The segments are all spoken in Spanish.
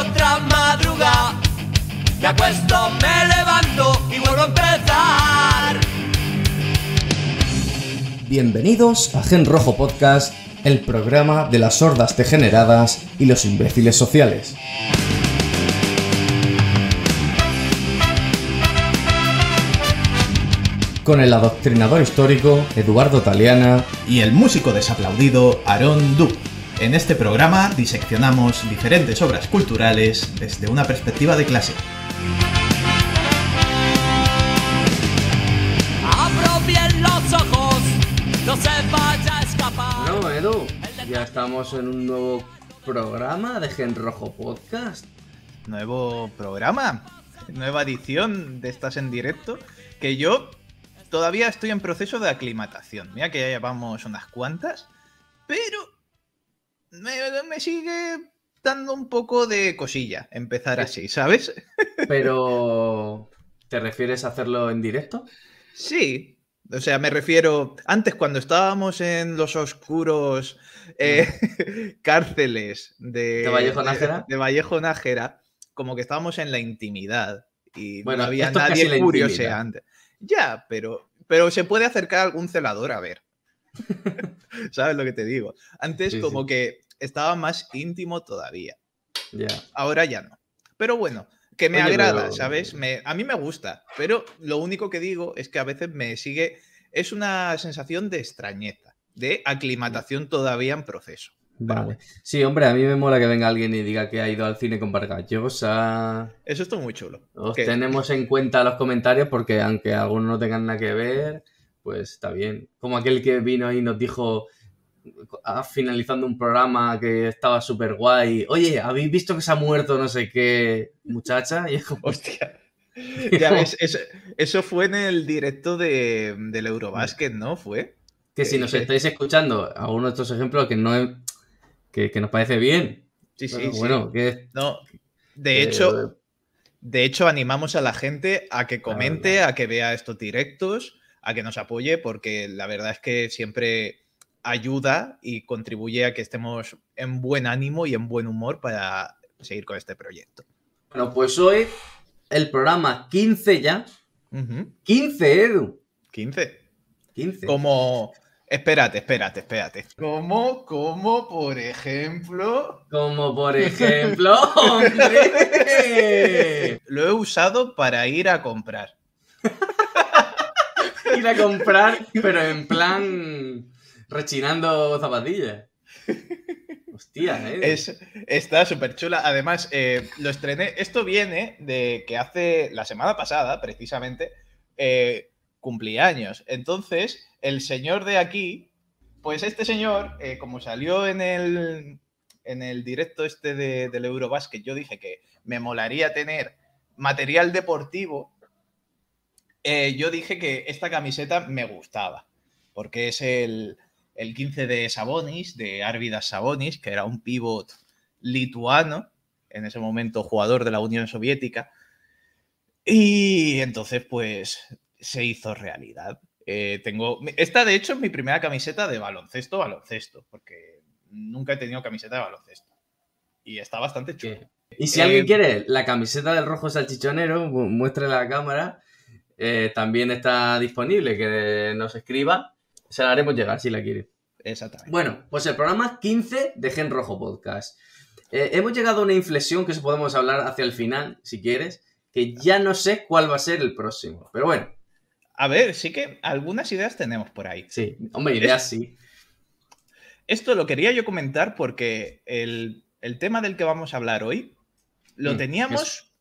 otra madrugada. Me acuesto, me levanto y vuelvo a empezar. Bienvenidos a Gen Rojo Podcast, el programa de las sordas degeneradas y los imbéciles sociales. Con el adoctrinador histórico Eduardo Taliana y el músico desaplaudido Aaron Duque. En este programa diseccionamos diferentes obras culturales desde una perspectiva de clase. Bueno, Edu, ya estamos en un nuevo programa de Gen Rojo Podcast. Nuevo programa, nueva edición de estas en Directo, que yo todavía estoy en proceso de aclimatación. Mira que ya llevamos unas cuantas, pero me, sigue dando un poco de cosilla empezar así, ¿sabes? Pero, ¿te refieres a hacerlo en directo? Sí, o sea, me refiero, antes cuando estábamos en los oscuros eh, cárceles de, ¿De Vallejo Nájera, como que estábamos en la intimidad y bueno, no había nadie antes. Ya, pero, pero se puede acercar algún celador a ver. ¿Sabes lo que te digo? Antes como que estaba más íntimo todavía. Ahora ya no. Pero bueno, que me agrada, ¿sabes? Me, a mí me gusta, pero lo único que digo es que a veces me sigue, es una sensación de extrañeza, de aclimatación todavía en proceso. Vale. Sí, hombre, a mí me mola que venga alguien y diga que ha ido al cine con Vargallosa. Eso está muy chulo. Os tenemos en cuenta los comentarios porque aunque algunos no tengan nada que ver, pues está bien. Como aquel que vino y nos dijo finalizando un programa que estaba súper guay. Oye, ¿habéis visto que se ha muerto no sé qué muchacha? Y como... Hostia. eso, fue en el directo de, del Eurobasket, ¿no? Fue. Que si nos eh, eh. estáis escuchando uno de estos ejemplos que no es, que, nos parece bien. Sí, sí, bueno, Que, no, de hecho, de hecho, animamos a la gente a que comente, a que vea estos directos, a que nos apoye, porque la verdad es que siempre ayuda y contribuye a que estemos en buen ánimo y en buen humor para seguir con este proyecto. Bueno, pues hoy el programa 15 ya. 15, Edu. 15. 15. Como... Espérate, espérate, espérate. Como, como, por ejemplo. Como, por ejemplo, hombre. Lo he usado para ir a comprar. ir a comprar, pero en plan rechinando zapatillas. Hostia, ¿eh? Es, está súper chula. Además, eh, lo estrené. Esto viene de que hace la semana pasada, precisamente, eh, años. Entonces, el señor de aquí, pues este señor, eh, como salió en el, en el directo este de, del Eurobasket, yo dije que me molaría tener material deportivo. Eh, yo dije que esta camiseta me gustaba, porque es el, el 15 de Sabonis, de Arvidas Sabonis, que era un pivot lituano, en ese momento jugador de la Unión Soviética. Y entonces, pues, se hizo realidad. Eh, tengo. Esta, de hecho, es mi primera camiseta de baloncesto, baloncesto, porque nunca he tenido camiseta de baloncesto. Y está bastante chulo. Y si alguien eh, quiere la camiseta del rojo salchichonero, muestre la cámara. Eh, también está disponible, que nos escriba se la haremos llegar si la quiere. Exactamente. Bueno, pues el programa 15 de Gen Rojo Podcast. Eh, hemos llegado a una inflexión que eso podemos hablar hacia el final, si quieres, que ya no sé cuál va a ser el próximo. Pero bueno. A ver, sí que algunas ideas tenemos por ahí. Sí, hombre, ideas sí. Esto lo quería yo comentar porque el, tema del que vamos a hablar hoy lo mm, teníamos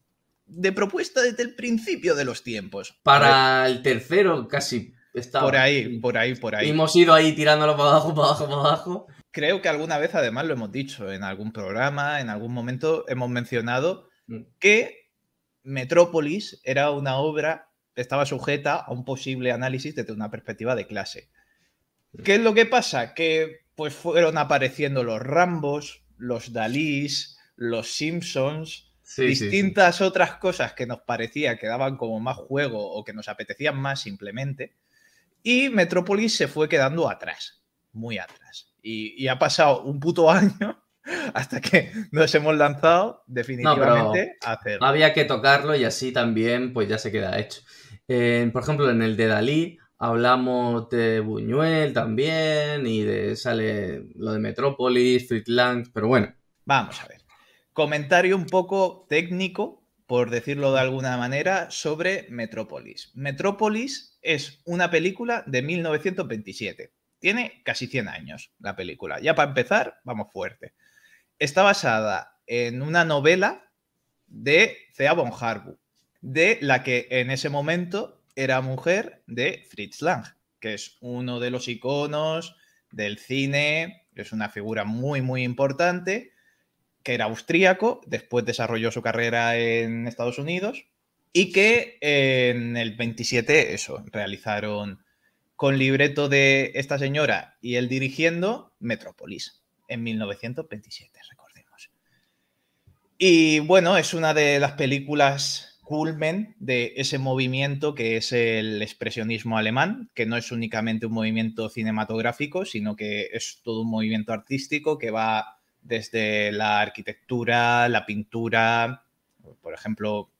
de propuesta desde el principio de los tiempos. Para el tercero, casi por ahí, por ahí, por ahí. hemos ido ahí tirándolo para abajo, para abajo, para abajo. Creo que alguna vez además lo hemos dicho en algún programa, en algún momento hemos mencionado mm. que Metrópolis era una obra estaba sujeta a un posible análisis desde una perspectiva de clase. Mm. ¿Qué es lo que pasa? Que pues fueron apareciendo los Rambos, los Dalís, los Simpsons, distintas otras cosas que nos parecía que daban como más juego o que nos apetecían más simplemente. Y Metrópolis se fue quedando atrás, muy atrás. Y, ha pasado un puto año hasta que nos hemos lanzado definitivamente a Había que tocarlo y así también pues ya se queda hecho. por ejemplo, en el de Dalí hablamos de Buñuel también y de sale lo de Metrópolis, Fritz pero bueno. Vamos a ver. Comentario un poco técnico por decirlo de alguna manera, sobre Metrópolis. Metrópolis es una película de 1927. Tiene casi 100 años la película. Ya para empezar, vamos fuerte. Está basada en una novela de Thea von Harbu, de la que en ese momento era mujer de Fritz Lang, que es uno de los iconos del cine, es una figura muy, muy importante que era austríaco, después desarrolló su carrera en Estados Unidos y que en el 27 eso, realizaron con libreto de esta señora y él dirigiendo Metrópolis en 1927, recordemos. Y bueno, es una de las películas culmen de ese movimiento que es el expresionismo alemán, que no es únicamente un movimiento cinematográfico, sino que es todo un movimiento artístico que va desde la arquitectura, la pintura, por ejemplo,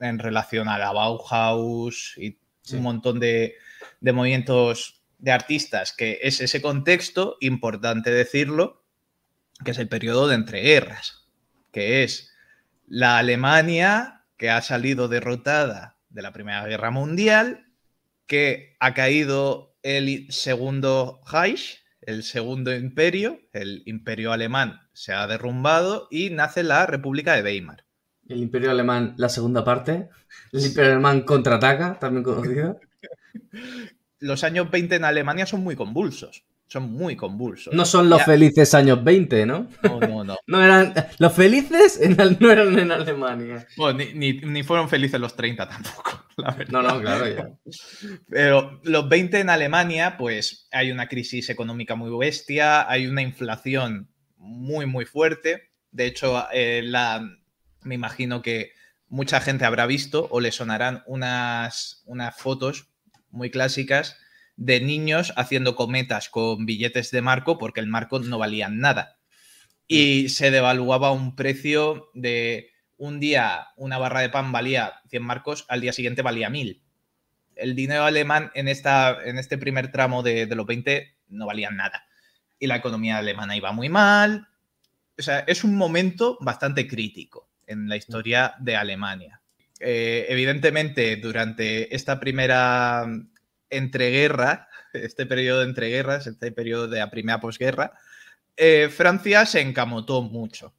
en relación a la Bauhaus y un montón de, de movimientos de artistas, que es ese contexto, importante decirlo, que es el periodo de entreguerras, que es la Alemania que ha salido derrotada de la Primera Guerra Mundial, que ha caído el segundo Reich, el segundo imperio, el imperio alemán, se ha derrumbado y nace la República de Weimar. El imperio alemán, la segunda parte. El imperio alemán contraataca, también conocido. Los años 20 en Alemania son muy convulsos son muy convulsos. No son los felices años 20, ¿no? No, no, no. eran, los felices no eran en Alemania. Bueno, ni, fueron felices los 30 tampoco, No, no, claro. Ya. Pero los 20 en Alemania, pues hay una crisis económica muy bestia, hay una inflación muy, muy fuerte. De hecho, eh, la, me imagino que mucha gente habrá visto o le sonarán unas, unas fotos muy clásicas de niños haciendo cometas con billetes de marco porque el marco no valía nada. Y mm. se devaluaba un precio de un día una barra de pan valía 100 marcos, al día siguiente valía 1000. El dinero alemán en, esta, en este primer tramo de, los 20 no valía nada. Y la economía alemana iba muy mal. O sea, es un momento bastante crítico en la historia de Alemania. Eh, evidentemente, durante esta primera entreguerra, este periodo de entreguerras, este periodo de la primera posguerra, eh, Francia se encamotó mucho.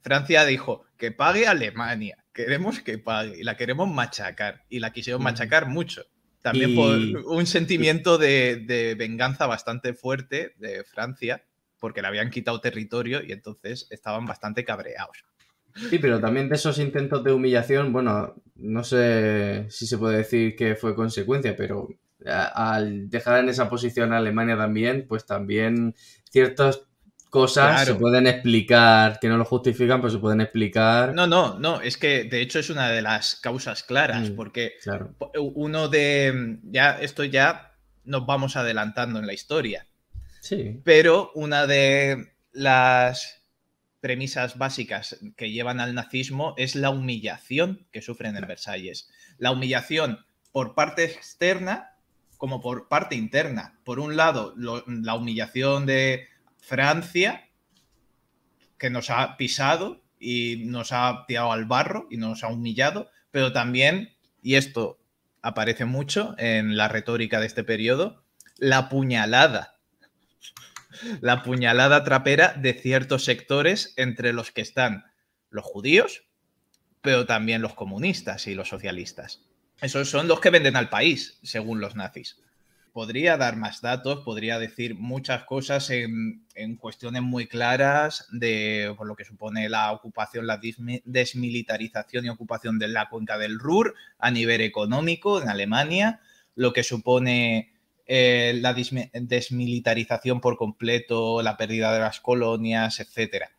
Francia dijo que pague Alemania, queremos que pague, y la queremos machacar, y la quisieron machacar mucho. También por un sentimiento de, de venganza bastante fuerte de Francia, porque le habían quitado territorio y entonces estaban bastante cabreados. Sí, pero también de esos intentos de humillación, bueno, no sé si se puede decir que fue consecuencia, pero al dejar en esa posición a Alemania también, pues también ciertas cosas se pueden explicar, que no lo justifican, pero se pueden explicar. No, no, no, es que de hecho es una de las causas claras, mm, porque eh, uno de, mm, ya esto ya nos vamos adelantando en la historia. Sí. Pero una de las premisas básicas que llevan al nazismo es la humillación que sufren en Versalles. La humillación por parte externa como por parte interna. Por un lado, la humillación de Francia, que nos ha pisado y nos ha tirado al barro y nos ha humillado, pero también, y esto aparece mucho en la retórica de este periodo, la puñalada. La puñalada trapera de ciertos sectores entre los que están los judíos, pero también los comunistas y los socialistas. Esos son los que venden al país, según los nazis. Podría dar más datos, podría decir muchas cosas en, cuestiones muy claras de por lo que supone la ocupación, la desmilitarización y ocupación de la cuenca del Ruhr a nivel económico en Alemania, lo que supone eh, la desmilitarización por completo, la pérdida de las colonias, etcétera.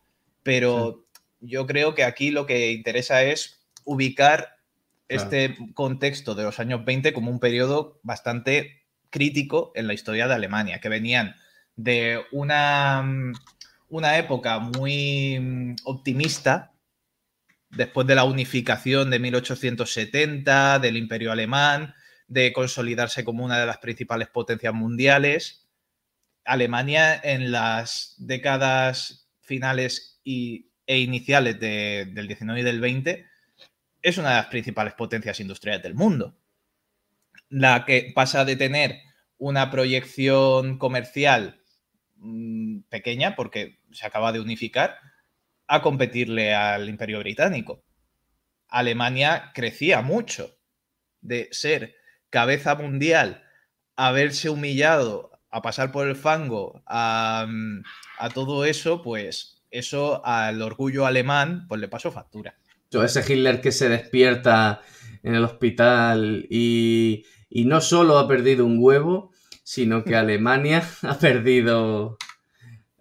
Pero yo creo que aquí lo que interesa es ubicar este contexto de los años 20 como un periodo bastante crítico en la historia de Alemania, que venían de una, mm, una época muy mm, optimista después de la unificación de 1870, del imperio alemán, de consolidarse como una de las principales potencias mundiales. Alemania en las décadas finales y, e iniciales de, del 19 y del 20 es una de las principales potencias industriales del mundo. La que pasa de tener una proyección comercial mm, pequeña, porque se acaba de unificar, a competirle al imperio británico. Alemania crecía mucho de ser cabeza mundial, haberse humillado, a pasar por el fango, a, mm, a todo eso, pues eso al orgullo alemán, pues le pasó factura ese Hitler que se despierta en el hospital y, no solo ha perdido un huevo, sino que Alemania ha perdido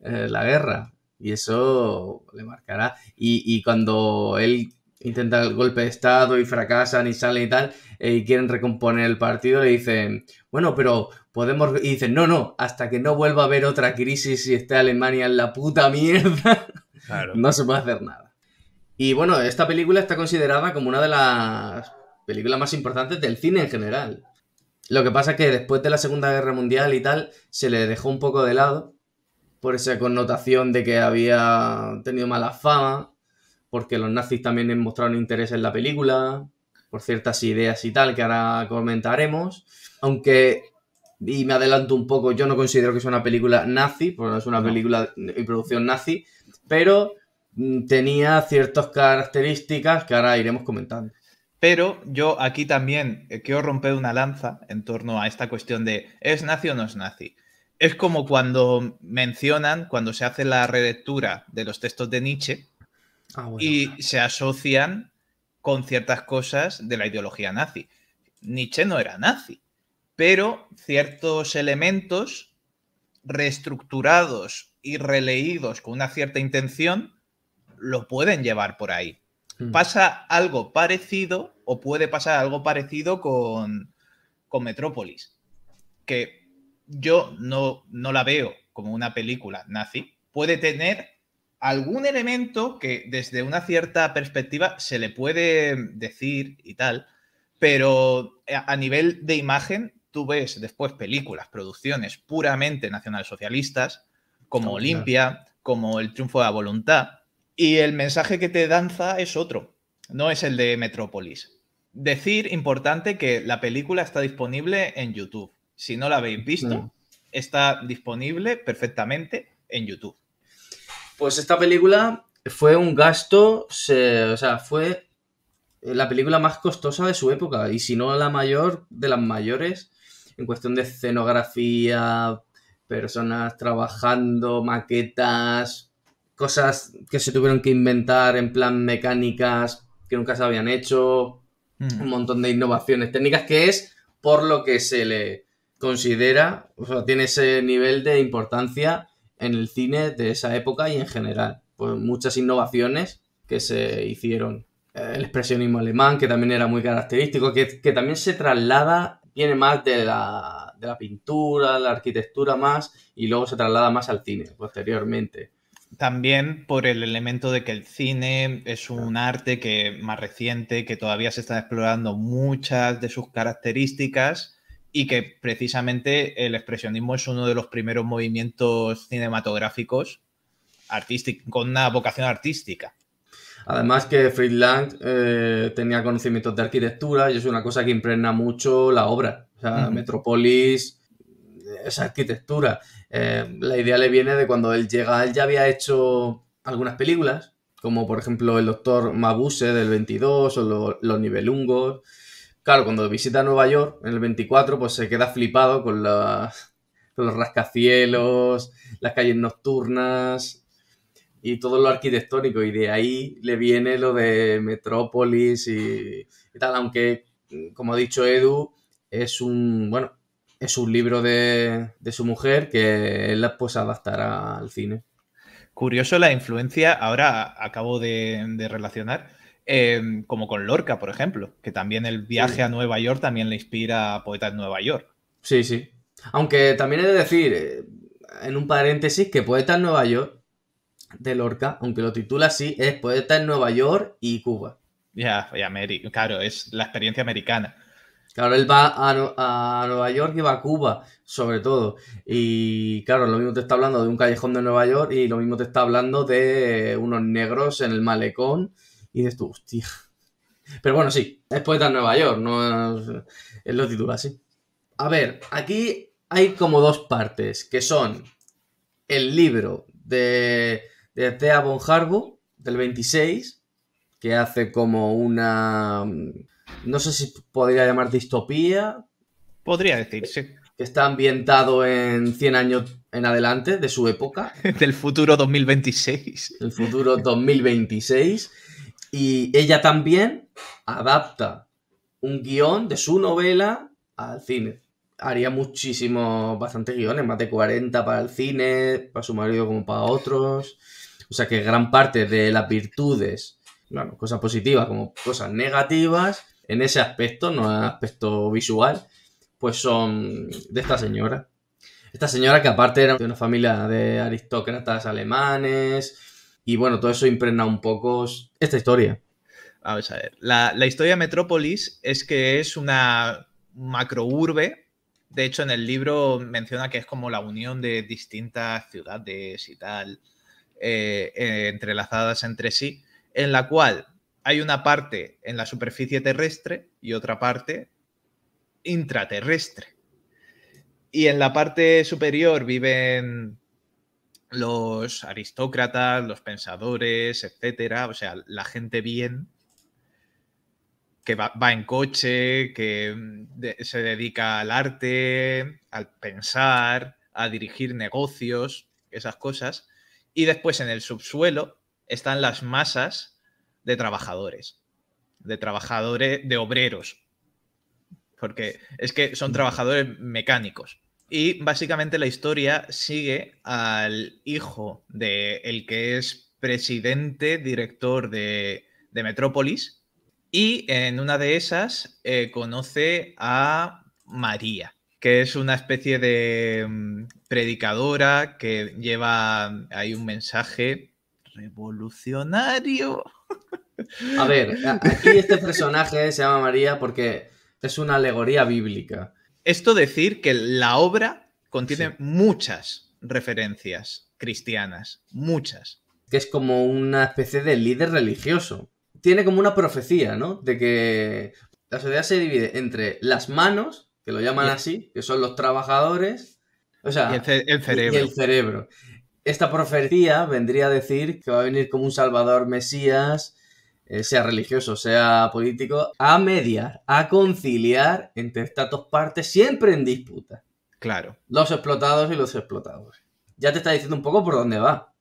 eh, la guerra. Y eso le marcará. Y, cuando él intenta el golpe de Estado y fracasan y sale y tal, eh, y quieren recomponer el partido, le dicen, bueno, pero podemos... Y dicen, no, no, hasta que no vuelva a haber otra crisis y esté Alemania en la puta mierda, claro. no se puede hacer nada. Y bueno, esta película está considerada como una de las películas más importantes del cine en general. Lo que pasa es que después de la Segunda Guerra Mundial y tal, se le dejó un poco de lado por esa connotación de que había tenido mala fama, porque los nazis también mostraron interés en la película, por ciertas ideas y tal que ahora comentaremos. Aunque, y me adelanto un poco, yo no considero que sea una película nazi, porque no es una película y producción nazi, pero Mm, tenía ciertas características que ahora iremos comentando. Pero yo aquí también eh, quiero romper una lanza en torno a esta cuestión de ¿es nazi o no es nazi? Es como cuando mencionan, cuando se hace la relectura de los textos de Nietzsche ah, y se asocian con ciertas cosas de la ideología nazi. Nietzsche no era nazi, pero ciertos elementos reestructurados y releídos con una cierta intención lo pueden llevar por ahí. Hmm. Pasa algo parecido o puede pasar algo parecido con, Metrópolis, que yo no, no la veo como una película nazi. Puede tener algún elemento que desde una cierta perspectiva se le puede decir y tal, pero a nivel de imagen tú ves después películas, producciones puramente nacionalsocialistas, como Olimpia, como El Triunfo de la Voluntad, y el mensaje que te danza es otro, no es el de Metrópolis. Decir, importante, que la película está disponible en YouTube. Si no la habéis visto, está disponible perfectamente en YouTube. Pues esta película fue un gasto, o sea, fue la película más costosa de su época, y si no la mayor, de las mayores, en cuestión de escenografía, personas trabajando, maquetas, cosas que se tuvieron que inventar en plan mecánicas que nunca se habían hecho, mm. un montón de innovaciones técnicas que es por lo que se le considera, o sea, tiene ese nivel de importancia en el cine de esa época y en general. Pues muchas innovaciones que se hicieron. Eh, el expresionismo alemán, que también era muy característico, que, también se traslada, viene más de la, de la pintura, la arquitectura más, y luego se traslada más al cine posteriormente. También por el elemento de que el cine es un arte que más reciente, que todavía se está explorando muchas de sus características y que precisamente el expresionismo es uno de los primeros movimientos cinematográficos con una vocación artística. Además que Friedland eh, tenía conocimientos de arquitectura y es una cosa que impregna mucho la obra. O Metropolis, eh, esa arquitectura. Eh, la idea le viene de cuando él llega, él ya había hecho algunas películas, como por ejemplo El Doctor Mabuse del 22 o Los Nivelungos. Claro, cuando visita Nueva York en el 24, pues se queda flipado con, los rascacielos, las calles nocturnas y todo lo arquitectónico. Y de ahí le viene lo de Metrópolis y, y tal, aunque, como ha dicho Edu, es un, bueno, es un libro de, su mujer que él pues adaptará al cine. Curioso la influencia, ahora acabo de, relacionar, em, como con Lorca, por ejemplo, que también el viaje a Nueva York también le inspira a poetas en Nueva York. Sí, sí. Aunque también he de decir, eh, en un paréntesis, que Poeta en Nueva York de Lorca, aunque lo titula así, es Poeta en Nueva York y Cuba. Ya, claro, es la experiencia americana. Claro, él va a, Nueva York y va a Cuba, sobre todo. Y claro, lo mismo te está hablando de un callejón de Nueva York y lo mismo te está hablando de unos negros en el malecón. Y de tú, hostia. Pero bueno, sí, es poeta en Nueva York, no es, lo titula así. A ver, aquí hay como dos partes, que son el libro de, de Thea von del 26, que hace como una no sé si podría llamar distopía. Podría decirse. Que está ambientado en 100 años en adelante de su época. Del futuro 2026. El futuro 2026. Y ella también adapta un guión de su novela al cine. Haría muchísimos, bastantes guiones, más de 40 para el cine, para su marido como para otros. O sea que gran parte de las virtudes, bueno, cosas positivas como cosas negativas, en ese aspecto, no aspecto visual, pues son de esta señora. Esta señora que aparte era de una familia de aristócratas alemanes y bueno, todo eso impregna un poco esta historia. a ver, la, historia de Metrópolis es que es una macrourbe de hecho, en el libro menciona que es como la unión de distintas ciudades y tal, eh, eh, entrelazadas entre sí, en la cual hay una parte en la superficie terrestre y otra parte intraterrestre. Y en la parte superior viven los aristócratas, los pensadores, etcétera, o sea, la gente bien que va, en coche, que mm, se dedica al arte, al pensar, a dirigir negocios, esas cosas. Y después en el subsuelo están las masas de trabajadores, de trabajadores, de obreros, porque es que son trabajadores mecánicos. Y básicamente la historia sigue al hijo de el que es presidente, director de, Metrópolis, y en una de esas eh, conoce a María, que es una especie de mm, predicadora que lleva ahí un mensaje revolucionario. A ver, aquí este personaje se llama María porque es una alegoría bíblica. Esto decir que la obra contiene muchas referencias cristianas, muchas. Que es como una especie de líder religioso. Tiene como una profecía, ¿no? De que la sociedad se divide entre las manos, que lo llaman así, que son los trabajadores, o sea, el cerebro. Y el cerebro. Esta profecía vendría a decir que va a venir como un salvador mesías, eh, sea religioso, sea político, a mediar, a conciliar entre estas dos partes siempre en disputa. Claro. Los explotados y los explotados. Ya te está diciendo un poco por dónde va.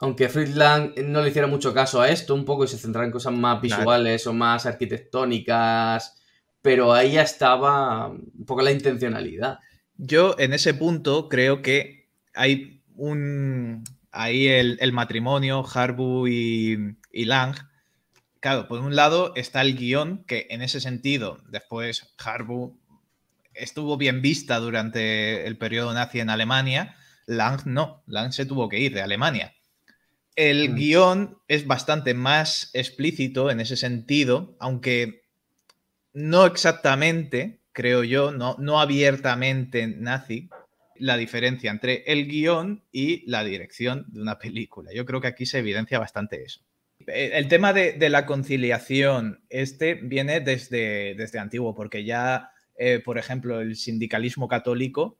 Aunque Friedland no le hiciera mucho caso a esto, un poco y se centraba en cosas más visuales o más arquitectónicas, pero ahí ya estaba un poco la intencionalidad. Yo en ese punto creo que hay un, ahí el, matrimonio, Harbu y, Lang. Claro, por un lado está el guión, que en ese sentido, después Harbu estuvo bien vista durante el periodo nazi en Alemania, Lang no, Lang se tuvo que ir de Alemania. El guion mm. guión es bastante más explícito en ese sentido, aunque no exactamente, creo yo, no abiertamente nazi, la diferencia entre el guión y la dirección de una película. Yo creo que aquí se evidencia bastante eso. Eh, el tema de, la conciliación, este viene desde, desde antiguo, porque ya, eh, por ejemplo, el sindicalismo católico,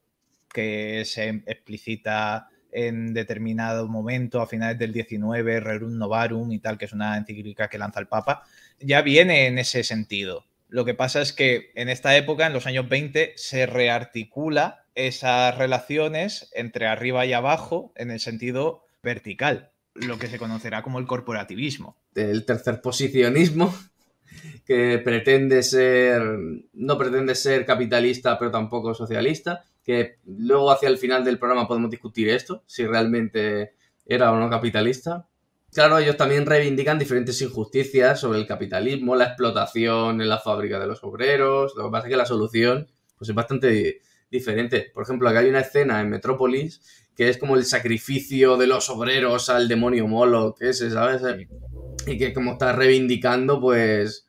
que se explicita en determinado momento, a finales del 19, Rerum Novarum y tal, que es una encíclica que lanza el Papa, ya viene en ese sentido. Lo que pasa es que en esta época, en los años 20, se rearticula esas relaciones entre arriba y abajo en el sentido vertical, lo que se conocerá como el corporativismo. El tercer posicionismo, que pretende ser, no pretende ser capitalista, pero tampoco socialista, que luego hacia el final del programa podemos discutir esto, si realmente era o no capitalista. Claro, ellos también reivindican diferentes injusticias sobre el capitalismo, la explotación en la fábrica de los obreros. Lo que pasa es que la solución pues, es bastante diferente. Por ejemplo, acá hay una escena en Metrópolis que es como el sacrificio de los obreros al demonio molo, que ese, ¿sabes? Y que como está reivindicando, pues...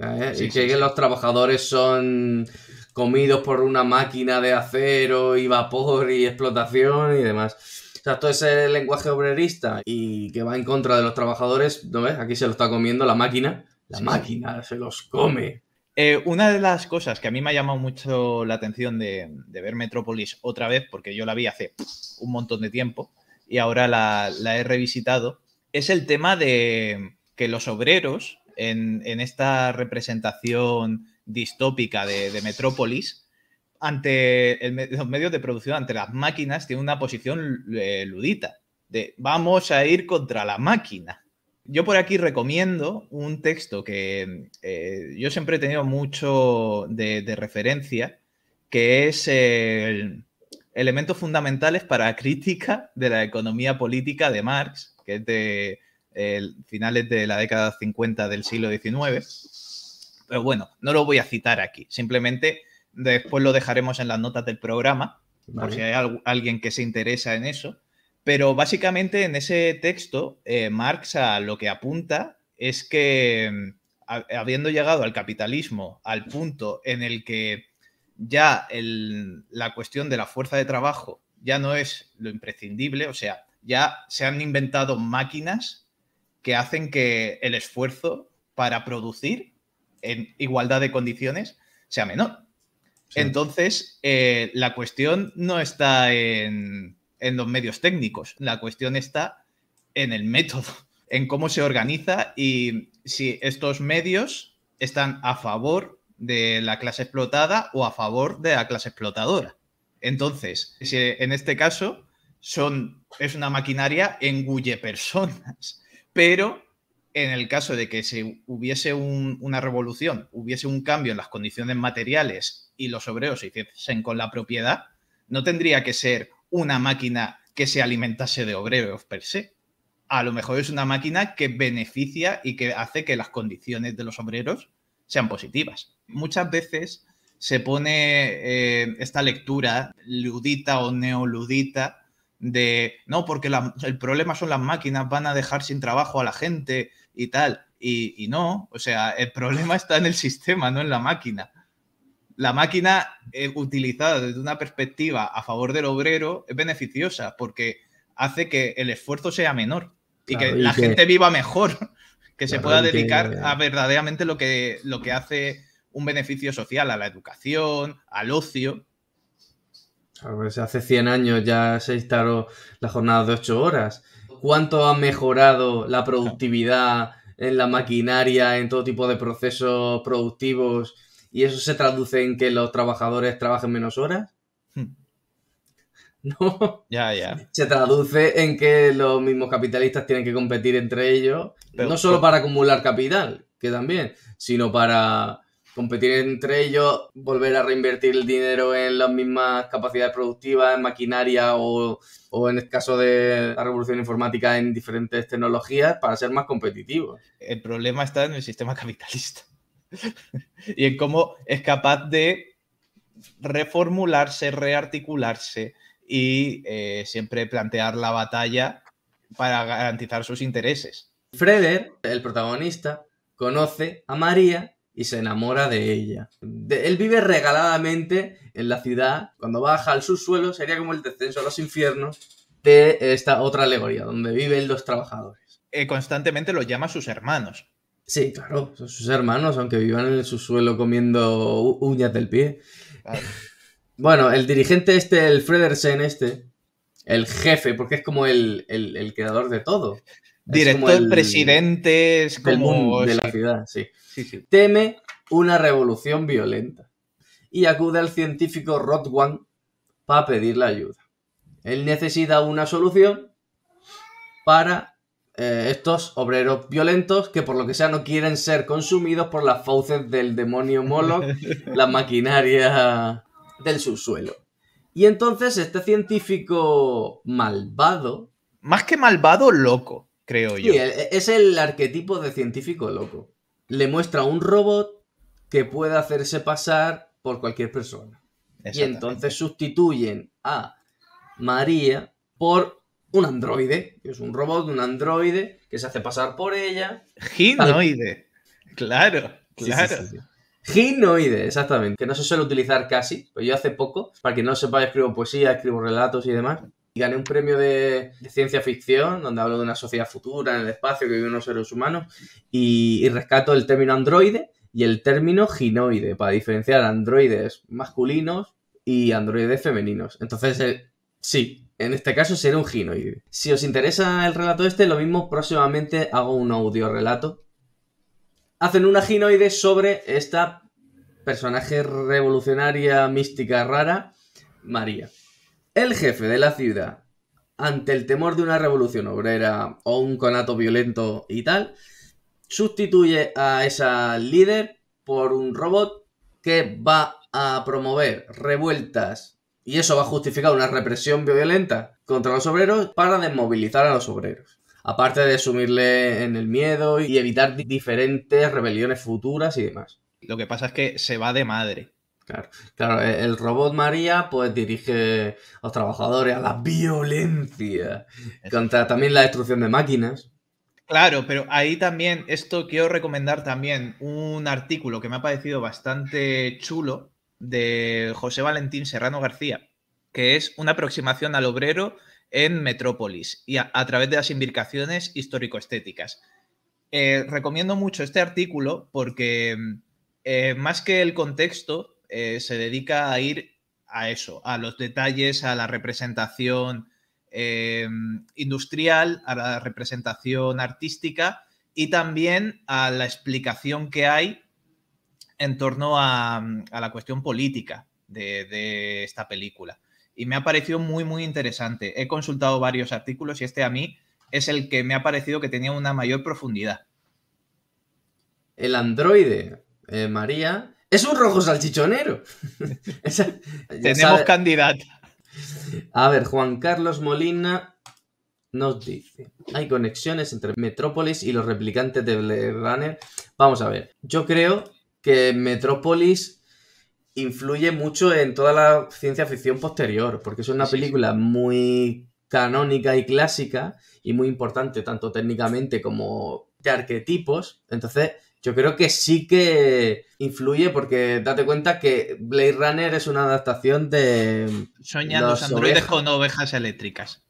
¿eh? y que, los trabajadores son comidos por una máquina de acero y vapor y explotación y demás. O sea, todo ese lenguaje obrerista y que va en contra de los trabajadores, ¿no ves? Aquí se lo está comiendo la máquina. La máquina se los come. Eh, una de las cosas que a mí me ha llamado mucho la atención de, ver Metrópolis otra vez, porque yo la vi hace un montón de tiempo y ahora la, he revisitado, es el tema de que los obreros en, esta representación distópica de, Metrópolis, ante los medios de producción, ante las máquinas, tienen una posición eh, ludita, de vamos a ir contra la máquina yo por aquí recomiendo un texto que eh, yo siempre he tenido mucho de, referencia, que es elementos fundamentales para la crítica de la economía política de Marx, que es de finales de la década 50 del siglo XIX. Pero bueno, no lo voy a citar aquí, simplemente después lo dejaremos en las notas del programa, por si hay alguien que se interesa en eso. Pero básicamente en ese texto, eh, Marx a lo que apunta es que mm, habiendo llegado al capitalismo al punto en el que ya la cuestión de la fuerza de trabajo ya no es lo imprescindible, o sea, ya se han inventado máquinas que hacen que el esfuerzo para producir en igualdad de condiciones sea menor. Entonces, eh, la cuestión no está en en los medios técnicos. La cuestión está en el método, en cómo se organiza y si estos medios están a favor de la clase explotada o a favor de la clase explotadora. Entonces, en este caso son, es una maquinaria engulle personas, pero en el caso de que se hubiese una revolución, hubiese un cambio en las condiciones materiales y los obreros se hiciesen con la propiedad, no tendría que ser una máquina que se alimentase de obreros per se. A lo mejor es una máquina que beneficia y que hace que las condiciones de los obreros sean positivas. Muchas veces se pone eh, esta lectura ludita o neoludita de, no, porque el problema son las máquinas, van a dejar sin trabajo a la gente y tal. y, no, o sea, el problema está en el sistema, no en la máquina la máquina eh, utilizada desde una perspectiva a favor del obrero es beneficiosa porque hace que el esfuerzo sea menor y que la gente viva mejor, que se pueda dedicar a verdaderamente lo que, lo que hace un beneficio social, a la educación, al ocio. Pues hace 100 años ya se instaló la jornada de 8 horas. ¿Cuánto ha mejorado la productividad en la maquinaria, en todo tipo de procesos productivos y eso se traduce en que los trabajadores trabajen menos horas. Hmm. ¿no? Ya, ya. Se traduce en que los mismos capitalistas tienen que competir entre ellos, no solo para acumular capital, que también, sino para competir entre ellos, volver a reinvertir el dinero en las mismas capacidades productivas, en maquinaria o, o en el caso de la revolución informática en diferentes tecnologías para ser más competitivos. El problema está en el sistema capitalista. y en cómo es capaz de reformularse, rearticularse y eh, siempre plantear la batalla para garantizar sus intereses. Freder, el protagonista, conoce a María y se enamora de ella. él vive regaladamente en la ciudad. Cuando baja al subsuelo sería como el descenso a los infiernos de esta otra alegoría, donde viven los trabajadores. Eh, constantemente los llama sus hermanos. Sí, claro, son sus hermanos, aunque vivan en el subsuelo comiendo uñas del pie. Bueno, el dirigente este, el Fredersen este, el jefe, porque es como el, creador de todo. Director, presidente, como... de la ciudad, sí. Teme una revolución violenta y acude al científico Rodwan para pedirle ayuda. Él necesita una solución para eh, estos obreros violentos que por lo que sea no quieren ser consumidos por las fauces del demonio Moloch, la maquinaria del subsuelo. Y entonces este científico malvado... Más que malvado, loco, creo yo. E-, e-, es el arquetipo de científico loco. Le muestra un robot que puede hacerse pasar por cualquier persona. Y entonces sustituyen a María por un androide, que es un robot, un androide, que se hace pasar por ella. Ginoide, claro, claro. Ginoide, exactamente, que no se suele utilizar casi, pero yo hace poco, para que no sepa escribo poesía, escribo relatos y demás, y gané un premio de, ciencia ficción, donde hablo de una sociedad futura en el espacio que viven unos seres humanos, y, rescato el término androide y el término ginoide, para diferenciar androides masculinos y androides femeninos. Entonces, eh, sí, en este caso será un ginoide. Si os interesa el relato este, lo mismo próximamente hago un audio relato. Hacen una ginoide sobre esta personaje revolucionaria mística rara, María. El jefe de la ciudad, ante el temor de una revolución obrera o un conato violento y tal, sustituye a esa líder por un robot que va a promover revueltas y eso va a justificar una represión violenta contra los obreros para desmovilizar a los obreros. Aparte de sumirle en el miedo y evitar diferentes rebeliones futuras y demás. Lo que pasa es que se va de madre. Claro, claro, e-, el robot María pues dirige a los trabajadores a la violencia contra también la destrucción de máquinas. Claro, pero ahí también, esto quiero recomendar también un artículo que me ha parecido bastante chulo, de José Valentín Serrano García, que es una aproximación al obrero en Metrópolis y a, través de las imbricaciones histórico-estéticas. Eh, recomiendo mucho este artículo porque eh, más que el contexto eh, se dedica a ir a eso, a los detalles, a la representación industrial, a la representación artística y también a la explicación que hay en torno mm, a, la cuestión política de, esta película. Y me ha parecido muy, muy interesante. He consultado varios artículos y este a mí es el que me ha parecido que tenía una mayor profundidad. El androide, eh, María, es un rojo salchichonero. Tenemos candidato. A ver, Juan Carlos Molina nos dice, hay conexiones entre Metrópolis y los replicantes de Blade Runner. Vamos a ver, yo creo que Metrópolis influye mucho en toda la ciencia ficción posterior, porque es una película muy canónica y clásica y muy importante, tanto técnicamente como de arquetipos. Entonces, yo creo que sí que influye, porque date cuenta que Blade Runner es una adaptación de. Soñan los androides con ovejas eléctricas.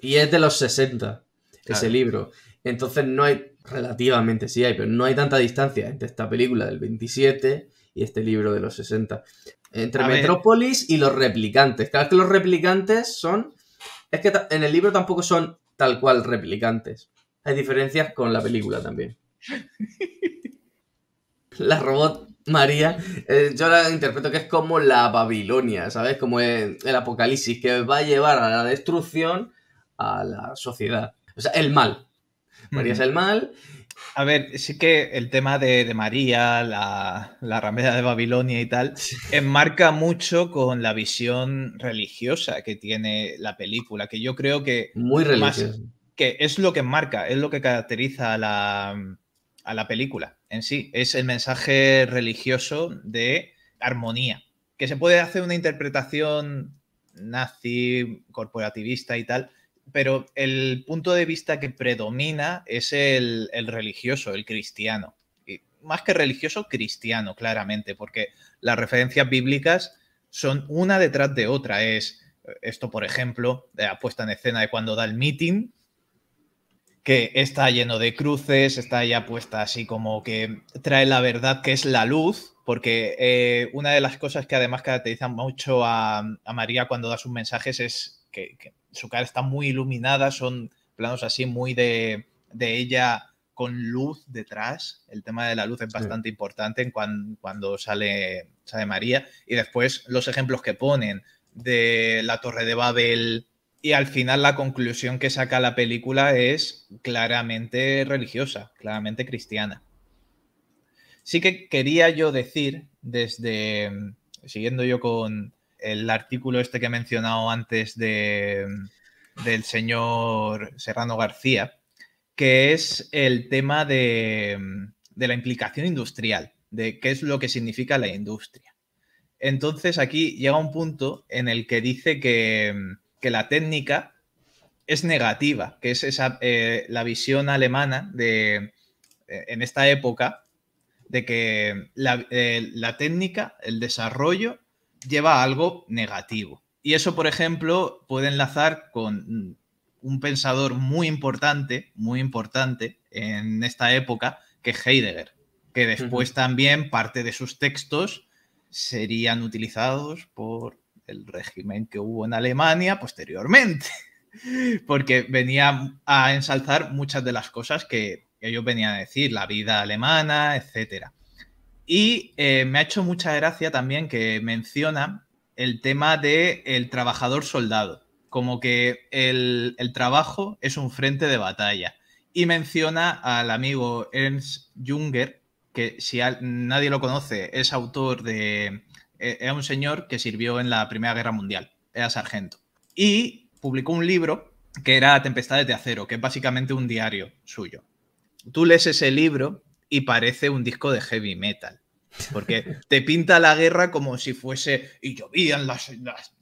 Y es de los 60, ese libro. Entonces, no hay Relativamente sí hay, pero no hay tanta distancia entre esta película del 27 y este libro de los 60. Entre Metrópolis y los replicantes. Claro, que los replicantes son. Es que en el libro tampoco son tal cual replicantes. Hay diferencias con la película también. la robot María, eh, yo la interpreto que es como la Babilonia, ¿sabes? Como el, el apocalipsis que va a llevar a la destrucción a la sociedad. O sea, el mal, María es el mal. A ver, sí que el tema de, María, la, la ramera de Babilonia y tal, enmarca mucho con la visión religiosa que tiene la película, que yo creo que... Muy religiosa. que es lo que enmarca, es lo que caracteriza a la, a la película en sí. Es el mensaje religioso de armonía, que se puede hacer una interpretación nazi, corporativista y tal, pero el punto de vista que predomina es el, religioso, el cristiano. Y más que religioso, cristiano, claramente, porque las referencias bíblicas son una detrás de otra. Es esto, por ejemplo, la puesta en escena de cuando da el meeting, que está lleno de cruces, está ya puesta así como que trae la verdad que es la luz, porque eh, una de las cosas que además caracteriza mucho a, María cuando da sus mensajes es que, su cara está muy iluminada, son planos así muy de, ella con luz detrás. El tema de la luz es bastante importante en cuando sale, sale María. Y después los ejemplos que ponen de la Torre de Babel. Y al final la conclusión que saca la película es claramente religiosa, claramente cristiana. Sí que quería yo decir, desde, siguiendo yo con, el artículo este que he mencionado antes del señor Serrano García, que es el tema de, la implicación industrial, de qué es lo que significa la industria. Entonces aquí llega un punto en el que dice que, la técnica es negativa, que es esa, eh, la visión alemana de, eh, en esta época de que la, eh, la técnica, el desarrollo lleva algo negativo. Y eso, por ejemplo, puede enlazar con un pensador muy importante, muy importante en esta época, que es Heidegger, que después también parte de sus textos serían utilizados por el régimen que hubo en Alemania posteriormente, porque venía a ensalzar muchas de las cosas que ellos venían a decir, la vida alemana, etcétera. Y eh, me ha hecho mucha gracia también que menciona el tema del el trabajador soldado, como que el, trabajo es un frente de batalla. Y menciona al amigo Ernst Junger, que si nadie lo conoce, es autor de... Era eh, un señor que sirvió en la Primera Guerra Mundial, era sargento. Y publicó un libro que era Tempestades de Acero, que es básicamente un diario suyo. Tú lees ese libro y parece un disco de heavy metal. Porque te pinta la guerra como si fuese, y llovían las,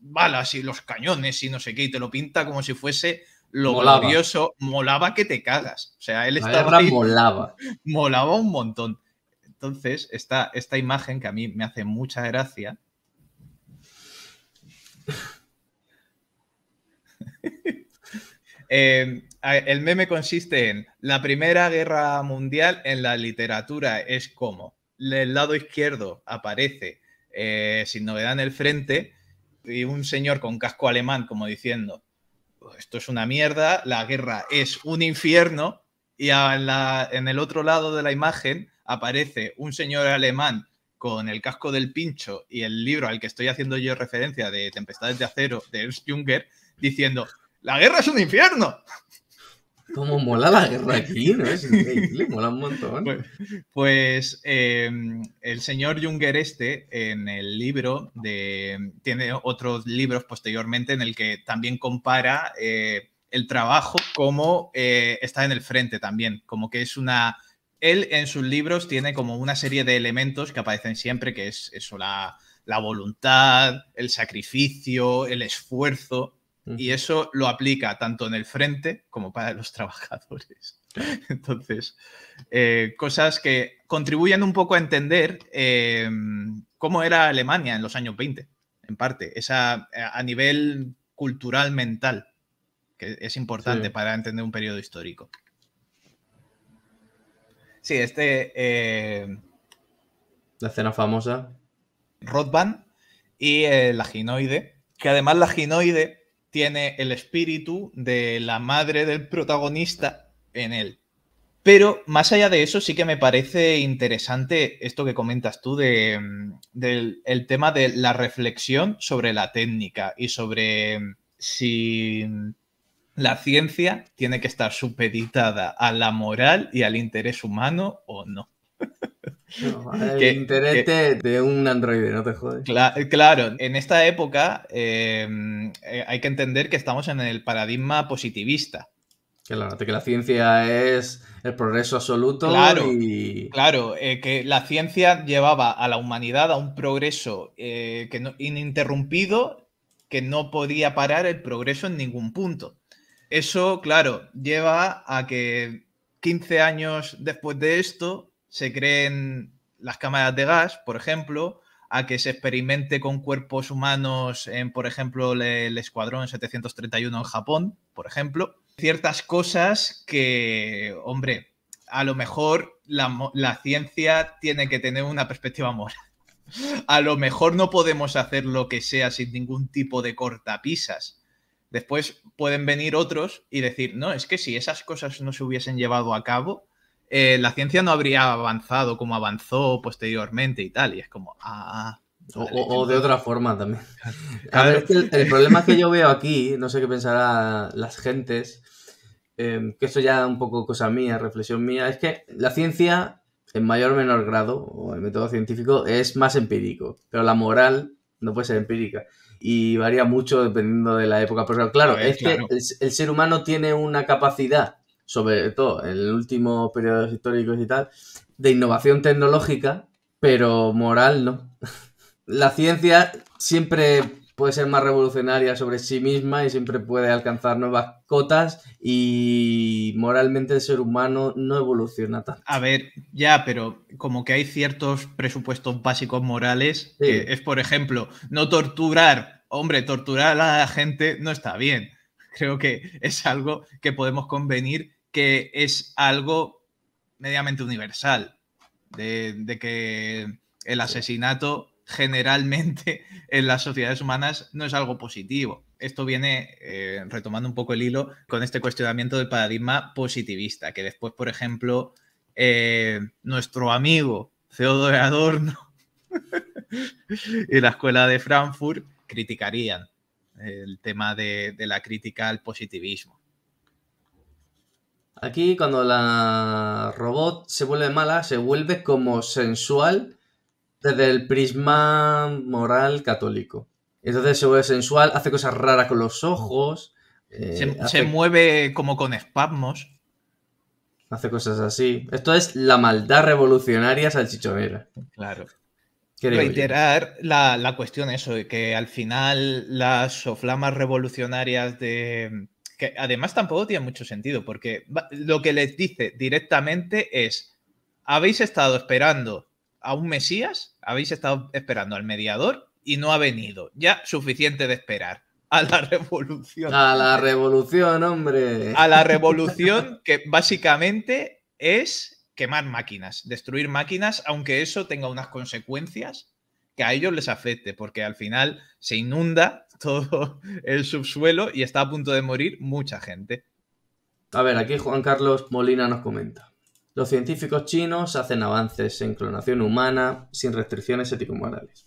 balas y los cañones y no sé qué, y te lo pinta como si fuese lo glorioso, molaba que te cagas. O sea, él estaba... Molaba. molaba un montón. Entonces, esta, esta imagen que a mí me hace mucha gracia. Em, el meme consiste en la Primera Guerra Mundial en la literatura es como el lado izquierdo aparece eh, sin novedad en el frente y un señor con casco alemán como diciendo esto es una mierda, la guerra es un infierno y en el otro lado de la imagen aparece un señor alemán con el casco del pincho y el libro al que estoy haciendo yo referencia de Tempestades de Acero de Ernst Jünger diciendo la guerra es un infierno. ¿Cómo mola la guerra aquí, ¿no? Es increíble, mola un montón. Pues, pues em, el señor Junger este, en el libro, de, tiene otros libros posteriormente en el que también compara eh, el trabajo como eh, está en el frente también, como que es una... Él en sus libros tiene como una serie de elementos que aparecen siempre, que es eso, la, la voluntad, el sacrificio, el esfuerzo, y eso lo aplica tanto en el frente como para los trabajadores. Entonces, eh, cosas que contribuyen un poco a entender eh, cómo era Alemania en los años 20, en parte, esa, eh, a nivel cultural mental, que es importante para entender un periodo histórico. Sí, este... la escena famosa. Rodban y la ginoide. que además la ginoide tiene el espíritu de la madre del protagonista en él. Pero más allá de eso, sí que me parece interesante esto que comentas tú mm, del de, tema de la reflexión sobre la técnica y sobre mm, si la ciencia tiene que estar supeditada a la moral y al interés humano o no. el interés de un androide, no te jodes. claro, en esta época em, eh, hay que entender que estamos en el paradigma positivista. que la ciencia es el progreso absoluto. Claro, y... claro eh, que la ciencia llevaba a la humanidad a un progreso eh, que no, ininterrumpido que no podía parar el progreso en ningún punto. Eso, claro, lleva a que 15 años después de esto, se creen las cámaras de gas, por ejemplo, a que se experimente con cuerpos humanos en, por ejemplo, el, Escuadrón 731 en Japón, por ejemplo. Ciertas cosas que, hombre, a lo mejor la, ciencia tiene que tener una perspectiva moral. A lo mejor no podemos hacer lo que sea sin ningún tipo de cortapisas. Después pueden venir otros y decir, no, es que si esas cosas no se hubiesen llevado a cabo, eh, la ciencia no habría avanzado como avanzó posteriormente y tal. Y es como, ah. o, de otra forma también. el, problema que yo veo aquí, no sé qué pensarán las gentes, em, que esto ya un poco cosa mía, reflexión mía, es que la ciencia, en mayor o menor grado, o el método científico, es más empírico, pero la moral no puede ser empírica. Y varía mucho dependiendo de la época. Pero claro, pues es que el ser humano tiene una capacidad sobre todo en el último periodo histórico y tal, de innovación tecnológica, pero moral no. La ciencia siempre puede ser más revolucionaria sobre sí misma y siempre puede alcanzar nuevas cotas y moralmente el ser humano no evoluciona tanto. A ver, ya, pero como que hay ciertos presupuestos básicos morales, que es por ejemplo, no torturar, hombre, torturar a la gente no está bien. Creo que es algo que podemos convenir que es algo mediamente universal, de, que el asesinato generalmente en las sociedades humanas no es algo positivo. Esto viene eh, retomando un poco el hilo con este cuestionamiento del paradigma positivista, que después, por ejemplo, eh, nuestro amigo Theodor Adorno y la Escuela de Frankfurt criticarían el tema de la crítica al positivismo. Aquí cuando la robot se vuelve mala, se vuelve como sensual desde el prisma moral católico. Entonces se vuelve sensual, hace cosas raras con los ojos. Eh, se, mueve como con espasmos. Hace cosas así. Esto es la maldad revolucionaria salchichonera. Claro. Reiterar la, la, cuestión eso, de que al final las soflamas revolucionarias de, que además tampoco tiene mucho sentido, porque lo que les dice directamente es, habéis estado esperando a un Mesías, habéis estado esperando al mediador y no ha venido. Ya suficiente de esperar. A la revolución. A la revolución, hombre. A la revolución que básicamente es quemar máquinas, destruir máquinas, aunque eso tenga unas consecuencias que a ellos les afecte, porque al final se inunda todo el subsuelo y está a punto de morir mucha gente. A ver, aquí Juan Carlos Molina nos comenta. Los científicos chinos hacen avances en clonación humana sin restricciones ético-morales.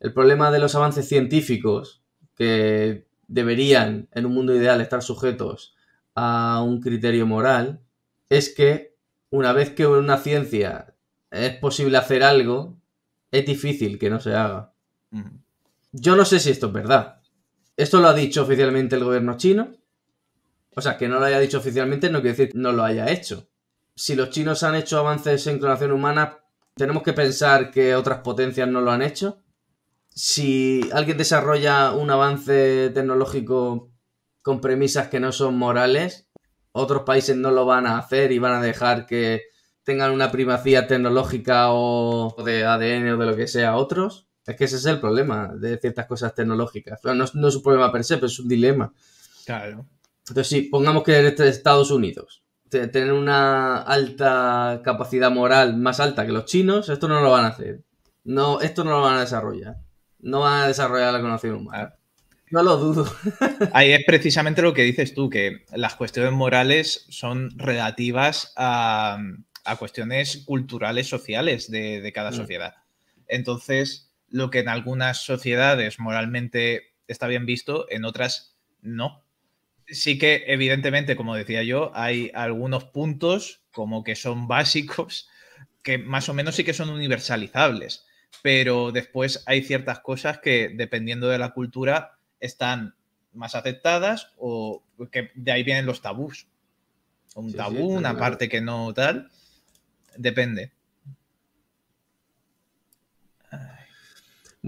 El problema de los avances científicos, que deberían en un mundo ideal estar sujetos a un criterio moral, es que una vez que una ciencia es posible hacer algo, es difícil que no se haga. Mm. Yo no sé si esto es verdad. Esto lo ha dicho oficialmente el gobierno chino. O sea, que no lo haya dicho oficialmente no quiere decir que no lo haya hecho. Si los chinos han hecho avances en clonación humana, tenemos que pensar que otras potencias no lo han hecho. Si alguien desarrolla un avance tecnológico con premisas que no son morales, otros países no lo van a hacer y van a dejar que tengan una primacía tecnológica o de ADN o de lo que sea otros. Es que ese es el problema de ciertas cosas tecnológicas. No, no es un problema per se, pero es un dilema. Claro. Entonces, si pongamos que Estados Unidos tener una alta capacidad moral más alta que los chinos, esto no lo van a hacer. No, esto no lo van a desarrollar. No van a desarrollar la conocimiento humana. No lo dudo. Ahí es precisamente lo que dices tú, que las cuestiones morales son relativas a, cuestiones culturales, sociales de, cada mm. sociedad. Entonces, lo que en algunas sociedades moralmente está bien visto, en otras no. Sí que, evidentemente, como decía yo, hay algunos puntos como que son básicos, que más o menos sí que son universalizables, pero después hay ciertas cosas que, dependiendo de la cultura, están más aceptadas o que de ahí vienen los tabús. Un tabú, una parte que no tal, depende.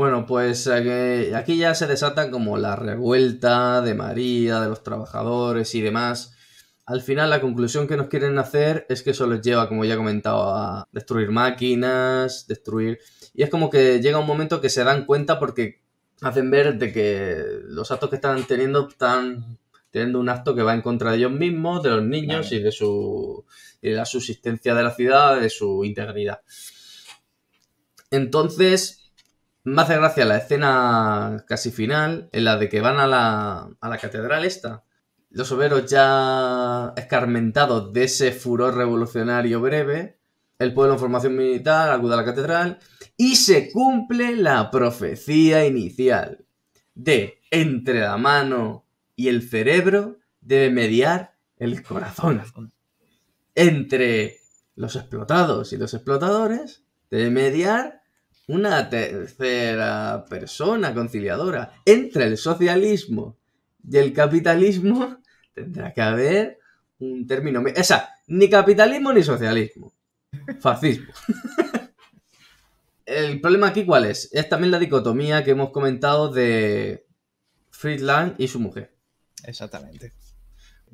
Bueno, pues eh, aquí ya se desata como la revuelta de María, de los trabajadores y demás. Al final la conclusión que nos quieren hacer es que eso les lleva, como ya comentaba, a destruir máquinas, destruir... Y es como que llega un momento que se dan cuenta porque hacen ver de que los actos que están teniendo están teniendo un acto que va en contra de ellos mismos, de los niños y de su y de la subsistencia de la ciudad, de su integridad. Entonces, más hace gracia la escena casi final, en la de que van a la, a la catedral esta. Los obreros ya escarmentados de ese furor revolucionario breve, el pueblo en formación militar acude a la catedral y se cumple la profecía inicial de entre la mano y el cerebro debe mediar el corazón. Entre los explotados y los explotadores debe mediar una tercera persona conciliadora entre el socialismo y el capitalismo, tendrá que haber un término... ¡Esa! ni capitalismo ni socialismo. Fascismo. el problema aquí cuál es? Es también la dicotomía que hemos comentado de Friedland y su mujer. Exactamente.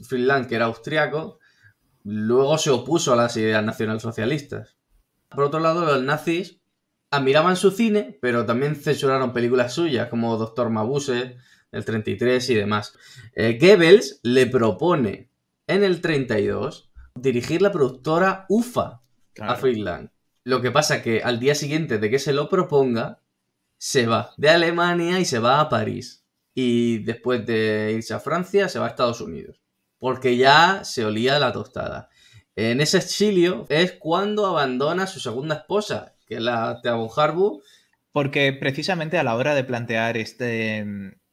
Friedland, que era austriaco, luego se opuso a las ideas nacionalsocialistas. Por otro lado, los nazis admiraban ah, su cine, pero también censuraron películas suyas como Doctor Mabuse, El 33 y demás. Eh, Goebbels le propone en el 32 dirigir la productora UFA a Finland. Lo que pasa que al día siguiente de que se lo proponga, se va de Alemania y se va a París. Y después de irse a Francia, se va a Estados Unidos. Porque ya se olía la tostada. En ese exilio es cuando abandona a su segunda esposa, que la Teabon Harbu. Porque precisamente a la hora de plantear este,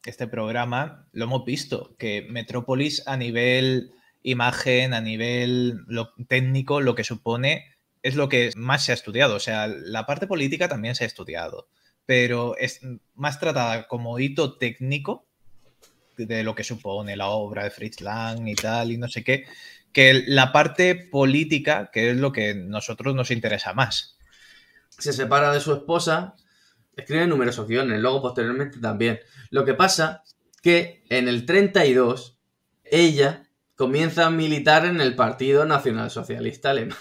este programa, lo hemos visto, que Metrópolis a nivel imagen, a nivel lo, técnico, lo que supone es lo que más se ha estudiado. O sea, la parte política también se ha estudiado, pero es más tratada como hito técnico de lo que supone la obra de Fritz Lang y tal, y no sé qué, que la parte política, que es lo que nosotros nos interesa más se separa de su esposa, escribe numerosos guiones, luego posteriormente también. Lo que pasa que en el 32 ella comienza a militar en el Partido Nacional Socialista Alemán.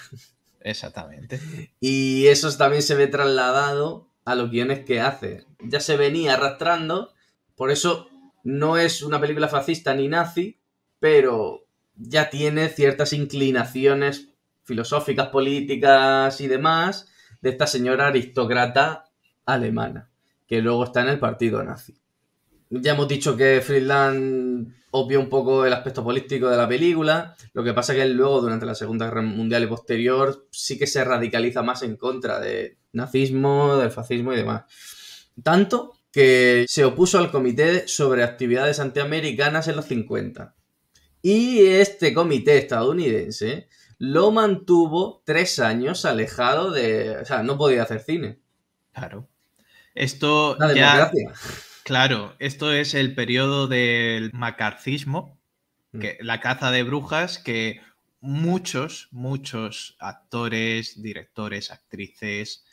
Exactamente. Y eso también se ve trasladado a los guiones que hace. Ya se venía arrastrando, por eso no es una película fascista ni nazi, pero ya tiene ciertas inclinaciones filosóficas, políticas y demás, de esta señora aristócrata alemana, que luego está en el partido nazi. Ya hemos dicho que Friedland obvia un poco el aspecto político de la película, lo que pasa que él luego, durante la Segunda Guerra Mundial y posterior, sí que se radicaliza más en contra del nazismo, del fascismo y demás. Tanto que se opuso al Comité sobre Actividades Antiamericanas en los 50. Y este comité estadounidense lo mantuvo tres años alejado de. O sea, no podía hacer cine. Claro. Esto. La democracia. claro, esto es el periodo del macarcismo, mm. que, la caza de brujas, que muchos, muchos actores, directores, actrices,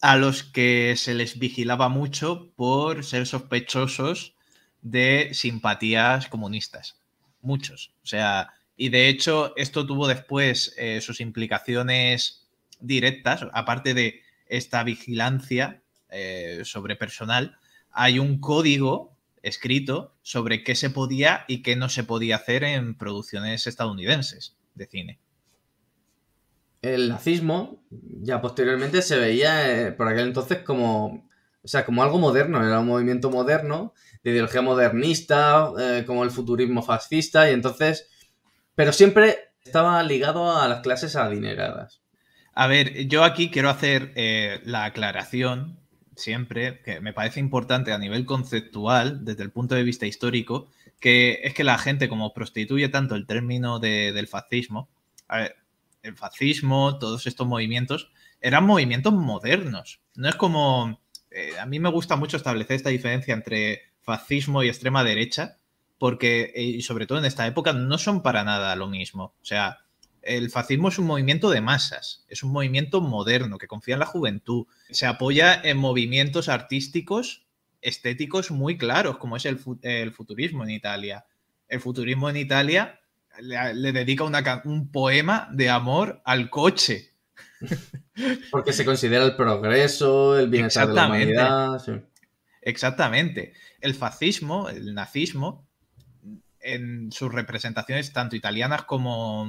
a los que se les vigilaba mucho por ser sospechosos de simpatías comunistas. Muchos. O sea, y de hecho, esto tuvo después eh, sus implicaciones directas, aparte de esta vigilancia eh, sobre personal, hay un código escrito sobre qué se podía y qué no se podía hacer en producciones estadounidenses de cine. El nazismo ya posteriormente se veía eh, por aquel entonces como, sea, como algo moderno, era un movimiento moderno de ideología modernista, como el futurismo fascista, y entonces pero siempre estaba ligado a las clases adineradas. A ver, yo aquí quiero hacer eh, la aclaración siempre, que me parece importante a nivel conceptual, desde el punto de vista histórico, que es que la gente como prostituye tanto el término del fascismo, el fascismo, todos estos movimientos, eran movimientos modernos. No es como... Eh, a mí me gusta mucho establecer esta diferencia entre fascismo y extrema derecha, porque, eh, y sobre todo en esta época, no son para nada lo mismo. O sea, el fascismo es un movimiento de masas, es un movimiento moderno que confía en la juventud, se apoya en movimientos artísticos estéticos muy claros, como es el, futurismo en Italia. El futurismo en Italia le, dedica un poema de amor al coche. Porque se considera el progreso, el bienestar de la humanidad. Exactamente. El fascismo, el nazismo, en sus representaciones, tanto italianas como,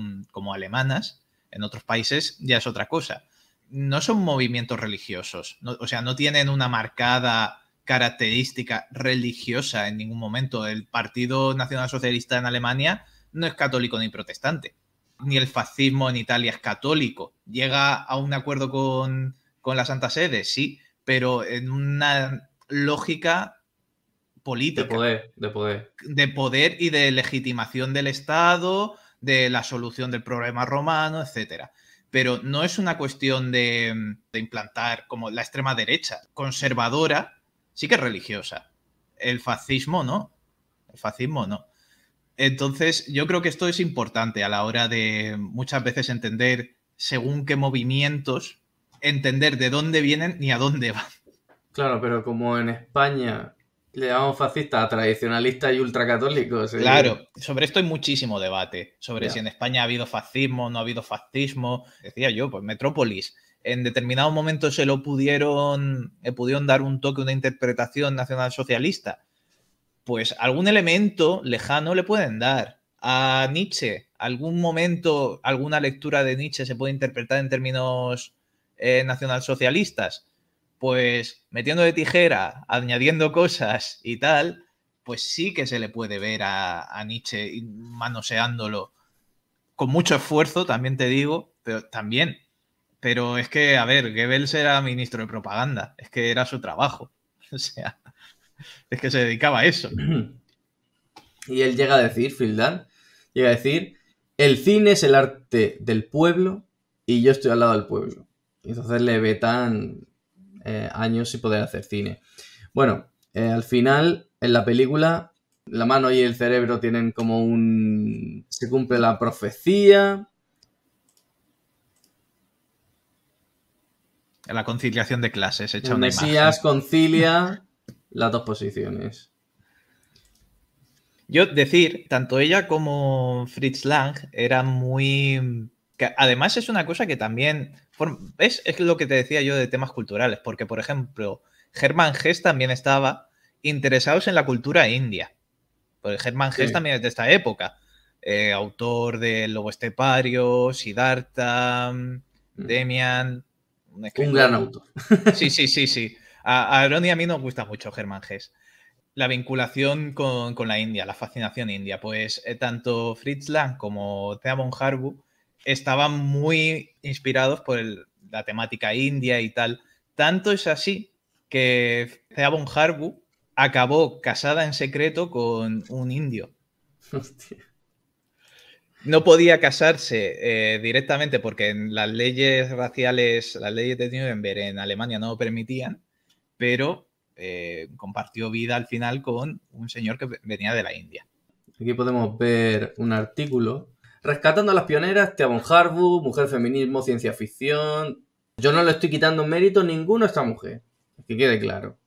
alemanas, en otros países, ya es otra cosa. No son movimientos religiosos, o sea, no tienen una marcada característica religiosa en ningún momento. El Partido Nacional Socialista en Alemania no es católico ni protestante, ni el fascismo en Italia es católico. Llega a un acuerdo con, con la Santa Sede, sí, pero en una lógica de poder, de poder. De poder y de legitimación del Estado, de la solución del problema romano, etc. pero no es una cuestión de, implantar como la extrema derecha conservadora, sí que religiosa. El fascismo no. El fascismo no. Entonces, yo creo que esto es importante a la hora de muchas veces entender según qué movimientos, entender de dónde vienen ni a dónde van. Claro, pero como en España le llamamos fascista a tradicionalista y ultracatólico. ¿eh? Claro, sobre esto hay muchísimo debate, sobre si en España ha habido fascismo, no ha habido fascismo. Decía yo, pues Metrópolis. En determinado momento se lo pudieron, pudieron dar un toque, una interpretación nacionalsocialista. Pues algún elemento lejano le pueden dar. A Nietzsche, algún momento, alguna lectura de Nietzsche se puede interpretar en términos eh, nacionalsocialistas pues metiendo de tijera, añadiendo cosas y tal, pues sí que se le puede ver a, a Nietzsche manoseándolo. Con mucho esfuerzo, también te digo, pero también. Pero es que, a ver, Goebbels era ministro de propaganda, es que era su trabajo. O sea, es que se dedicaba a eso. Y él llega a decir, Fildan, llega a decir, el cine es el arte del pueblo y yo estoy al lado del pueblo. Y entonces le ve tan... Eh, años y poder hacer cine. Bueno, eh, al final, en la película, la mano y el cerebro tienen como un... se cumple la profecía. La conciliación de clases, hecha una Mesías concilia las dos posiciones. Yo decir, tanto ella como Fritz Lang eran muy que además es una cosa que también. Es, lo que te decía yo de temas culturales, porque, por ejemplo, Germán Hess también estaba interesados en la cultura india. Porque Germán Gess también es de esta época. Eh, autor de Lobo Estepario, Siddhartha, mm, mm. Demian. Un, gran autor. Sí, sí, sí, sí. A, a y a mí nos gusta mucho Germán Hess. la vinculación con, la India, la fascinación india. Pues eh, tanto Fritz Lang como Theamon Harwood estaban muy inspirados por la temática india y tal. Tanto es así que Thea Harbu acabó casada en secreto con un indio. No podía casarse eh, directamente porque las leyes raciales, las leyes de Nuremberg en Alemania no lo permitían, pero eh, compartió vida al final con un señor que venía de la India. Aquí podemos ver un artículo Rescatando a las pioneras, Teabon Harbu, Mujer Feminismo, Ciencia Ficción. Yo no le estoy quitando mérito ninguno a esta mujer. Que quede claro.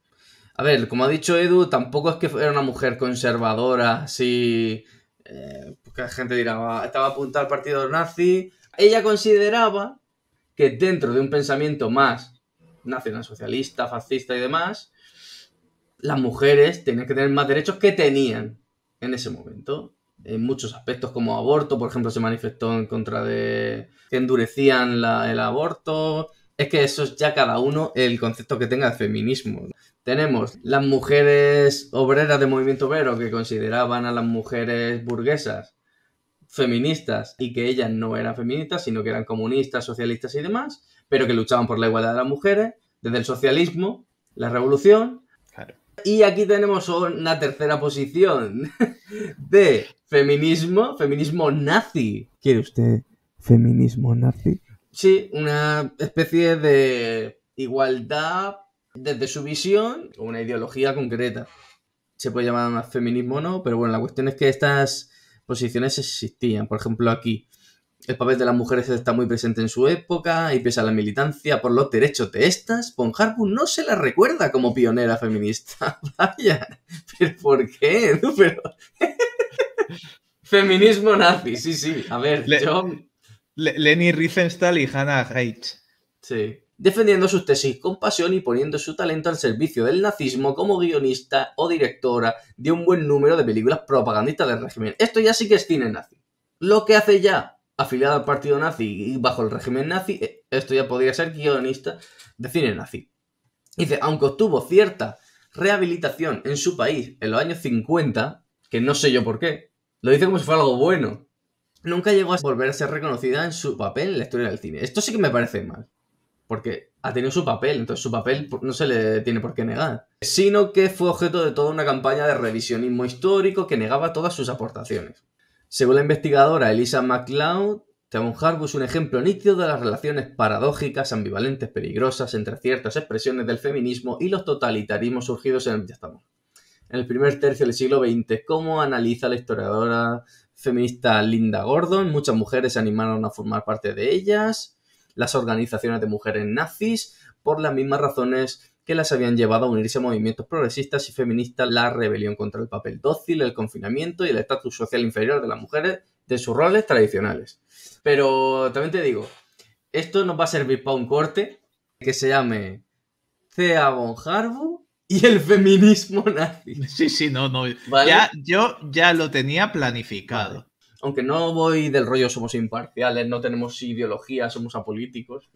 A ver, como ha dicho Edu, tampoco es que era una mujer conservadora, así. Eh, pues la gente dirá, ah, estaba apuntada al partido nazi. Ella consideraba que dentro de un pensamiento más nacionalsocialista, fascista y demás, las mujeres tenían que tener más derechos que tenían en ese momento en muchos aspectos como aborto, por ejemplo, se manifestó en contra de que endurecían el aborto. Es que eso es ya cada uno el concepto que tenga de feminismo. Tenemos las mujeres obreras de movimiento obrero que consideraban a las mujeres burguesas feministas y que ellas no eran feministas, sino que eran comunistas, socialistas y demás, pero que luchaban por la igualdad de las mujeres desde el socialismo, la revolución, y aquí tenemos una tercera posición de feminismo, feminismo nazi. ¿Quiere usted feminismo nazi? Sí, una especie de igualdad desde su visión, una ideología concreta. Se puede llamar más feminismo o no, pero bueno, la cuestión es que estas posiciones existían. Por ejemplo, aquí el papel de las mujeres está muy presente en su época y pese a la militancia por los derechos de estas, Von Harburg no se la recuerda como pionera feminista. Vaya, pero ¿por qué? Feminismo nazi, sí, sí. A ver, John, yo... Leni Riefenstahl y Hannah Reich. Sí. Defendiendo sus tesis con pasión y poniendo su talento al servicio del nazismo como guionista o directora de un buen número de películas propagandistas del régimen. Esto ya sí que es cine nazi. Lo que hace ya afiliada al partido nazi y bajo el régimen nazi, eh, esto ya podría ser guionista de cine nazi. Dice, aunque obtuvo cierta rehabilitación en su país en los años 50, que no sé yo por qué, lo dice como si fuera algo bueno, nunca llegó a volver a ser reconocida en su papel en la historia del cine. Esto sí que me parece mal, porque ha tenido su papel, entonces su papel no se le tiene por qué negar, sino que fue objeto de toda una campaña de revisionismo histórico que negaba todas sus aportaciones. Según la investigadora Elisa MacLeod, Tavon Harbour es un ejemplo nítido de las relaciones paradójicas, ambivalentes, peligrosas entre ciertas expresiones del feminismo y los totalitarismos surgidos en el, en el primer tercio del siglo XX, como analiza la historiadora feminista Linda Gordon. Muchas mujeres se animaron a formar parte de ellas, las organizaciones de mujeres nazis, por las mismas razones que las habían llevado a unirse a movimientos progresistas y feministas, la rebelión contra el papel dócil, el confinamiento y el estatus social inferior de las mujeres de sus roles tradicionales. Pero también te digo, esto nos va a servir para un corte que se llame CEA von y el feminismo nazi. Sí, sí, no, no. yo ya lo tenía planificado. Aunque no voy del rollo somos imparciales, no tenemos ideología, somos apolíticos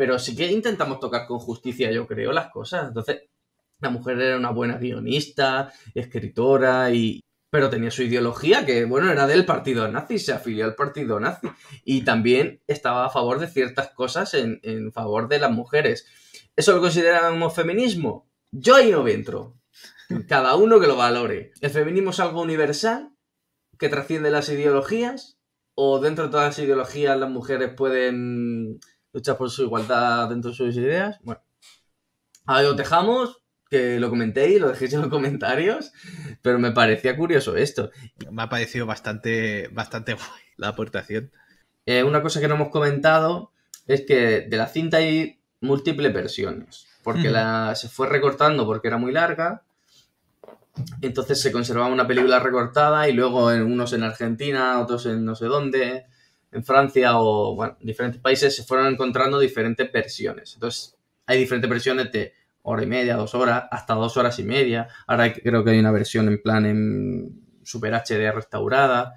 pero sí que intentamos tocar con justicia, yo creo, las cosas. Entonces, la mujer era una buena guionista, escritora y... Pero tenía su ideología, que bueno, era del partido nazi, se afilió al partido nazi. Y también estaba a favor de ciertas cosas en, favor de las mujeres. ¿Eso lo consideramos feminismo? Yo ahí no entro. Cada uno que lo valore. ¿El feminismo es algo universal que trasciende las ideologías? ¿O dentro de todas las ideologías las mujeres pueden lucha por su igualdad dentro de sus ideas. Bueno, ahora lo dejamos, que lo comentéis, lo dejéis en los comentarios, pero me parecía curioso esto. Me ha parecido bastante, bastante guay la aportación. Eh, una cosa que no hemos comentado es que de la cinta hay múltiples versiones, porque hmm. la, se fue recortando porque era muy larga. Entonces se conservaba una película recortada y luego unos en Argentina, otros en no sé dónde en Francia o bueno, diferentes países se fueron encontrando diferentes versiones. Entonces, hay diferentes versiones de hora y media, dos horas, hasta dos horas y media. Ahora creo que hay una versión en plan en Super HD restaurada,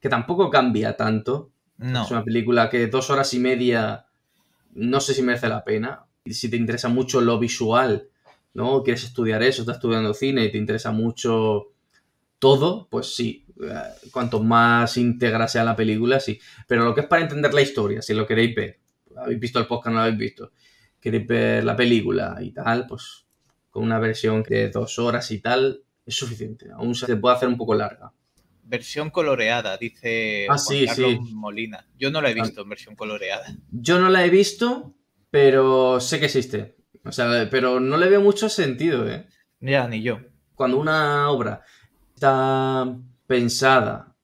que tampoco cambia tanto. No. Es una película que dos horas y media no sé si merece la pena. Si te interesa mucho lo visual, ¿no? Quieres estudiar eso, estás estudiando cine y te interesa mucho todo, pues sí, eh, cuanto más íntegra sea la película, sí. Pero lo que es para entender la historia, si lo queréis ver, habéis visto el podcast, no lo habéis visto, queréis ver la película y tal, pues con una versión de dos horas y tal, es suficiente. Aún se puede hacer un poco larga. Versión coloreada, dice ah, Molina. Yo no la he ah. visto en versión coloreada. Yo no la he visto, pero sé que existe. O sea, pero no le veo mucho sentido, ¿eh? Ya, ni yo. Cuando una obra está pensada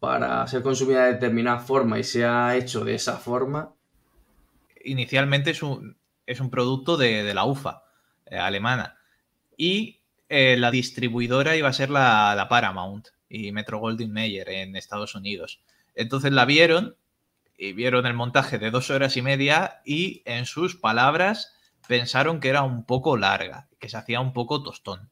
para ser consumida de determinada forma y se ha hecho de esa forma. Inicialmente es un, es un producto de, la UFA eh, alemana y eh, la distribuidora iba a ser la, Paramount y Metro Goldwyn Mayer en Estados Unidos. Entonces la vieron y vieron el montaje de dos horas y media y en sus palabras pensaron que era un poco larga, que se hacía un poco tostón.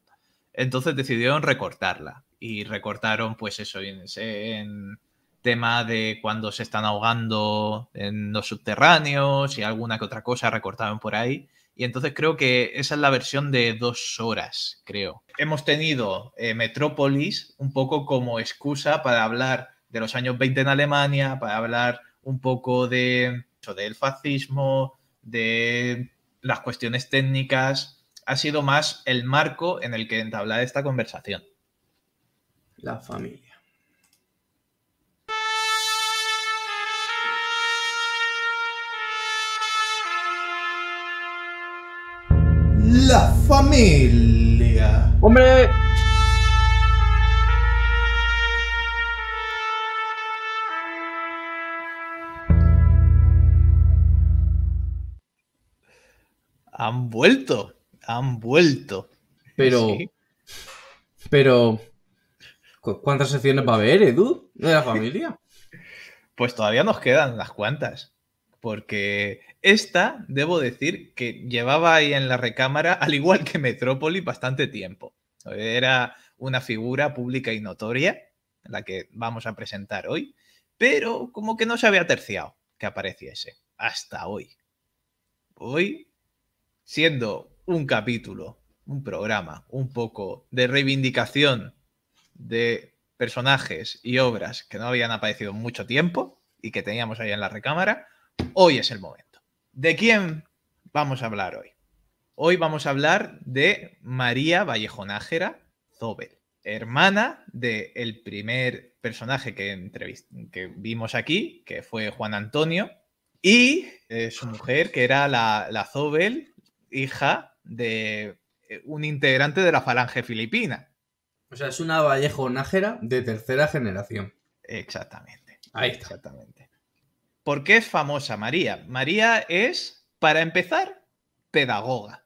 Entonces decidieron recortarla y recortaron pues eso en, tema de cuando se están ahogando en los subterráneos y alguna que otra cosa recortaron por ahí. Y entonces creo que esa es la versión de dos horas, creo. Hemos tenido eh, Metrópolis un poco como excusa para hablar de los años 20 en Alemania, para hablar un poco de del fascismo, de las cuestiones técnicas. Ha sido más el marco en el que entablar esta conversación la familia. La familia. Hombre. Han vuelto, han vuelto. Pero, pero, ¿Cuántas secciones va a haber, Edu? ¿De la familia? pues todavía nos quedan las cuantas. Porque esta, debo decir, que llevaba ahí en la recámara, al igual que Metrópoli, bastante tiempo. Era una figura pública y notoria, la que vamos a presentar hoy, pero como que no se había terciado que apareciese hasta hoy. Hoy, siendo un capítulo, un programa, un poco de reivindicación de personajes y obras que no habían aparecido mucho tiempo y que teníamos ahí en la recámara, hoy es el momento. ¿De quién vamos a hablar hoy? Hoy vamos a hablar de María Vallejonájera Zobel, hermana del primer personaje que, que vimos aquí, que fue Juan Antonio, y eh, su mujer, que era la, la Zobel, hija de eh, un integrante de la falange filipina. O sea, es una Vallejo Nájera de tercera generación. Exactamente. Ahí está. Exactamente. ¿Por qué es famosa María? María es, para empezar, pedagoga.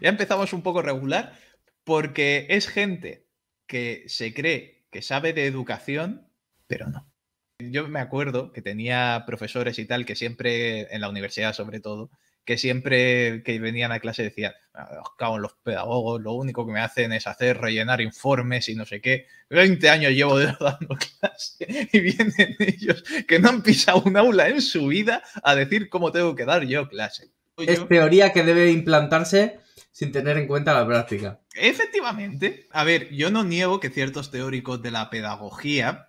Ya empezamos un poco regular porque es gente que se cree que sabe de educación, pero no. Yo me acuerdo que tenía profesores y tal que siempre, en la universidad sobre todo, que siempre que venían a clase decían, ah, os los pedagogos, lo único que me hacen es hacer rellenar informes y no sé qué. Veinte años llevo dando clase y vienen ellos que no han pisado un aula en su vida a decir cómo tengo que dar yo clase. Es teoría que debe implantarse sin tener en cuenta la práctica. Efectivamente. A ver, yo no niego que ciertos teóricos de la pedagogía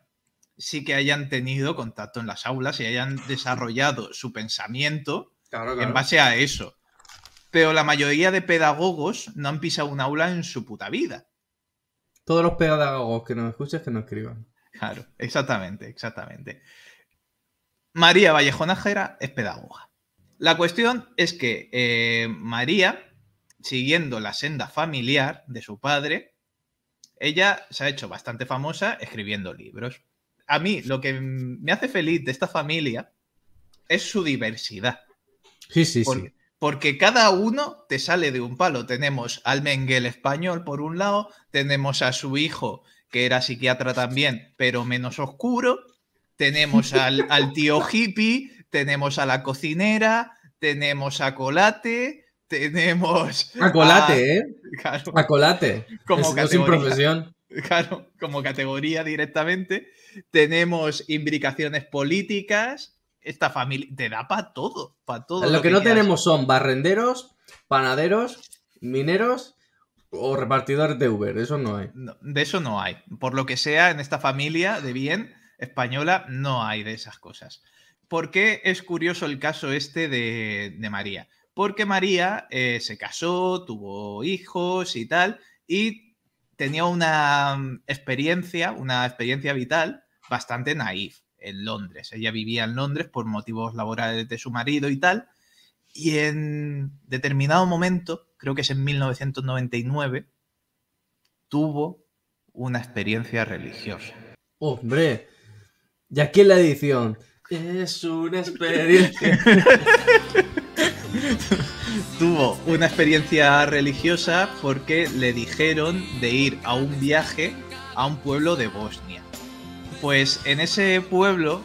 sí que hayan tenido contacto en las aulas y hayan desarrollado su pensamiento en base a eso. Pero la mayoría de pedagogos no han pisado un aula en su puta vida. Todos los pedagogos que nos escuches que no escriban. Claro, exactamente, exactamente. María Vallejonajera es pedagoga. La cuestión es que eh, María, siguiendo la senda familiar de su padre, ella se ha hecho bastante famosa escribiendo libros. A mí lo que me hace feliz de esta familia es su diversidad. Sí, sí, sí. Porque cada uno te sale de un palo. Tenemos al Menguel español por un lado, tenemos a su hijo, que era psiquiatra también, pero menos oscuro, tenemos al, tío hippie, tenemos a la cocinera, tenemos a Colate, tenemos... A Colate, ¿eh? Claro, a Colate. Como sin profesión claro, como categoría directamente. Tenemos imbricaciones políticas, esta familia te da para todo, para todo. Lo, que, no tenemos son barrenderos, panaderos, mineros o repartidores de Uber, eso no hay. de eso no hay. Por lo que sea, en esta familia de bien española no hay de esas cosas. ¿Por qué es curioso el caso este de, María? Porque María eh, se casó, tuvo hijos y tal, y tenía una mm, experiencia, una experiencia vital bastante naif en Londres. Ella vivía en Londres por motivos laborales de su marido y tal. Y en determinado momento, creo que es en 1999, tuvo una experiencia religiosa. Hombre, ya aquí en la edición. Es una experiencia. tuvo una experiencia religiosa porque le dijeron de ir a un viaje a un pueblo de Bosnia. Pues en ese pueblo,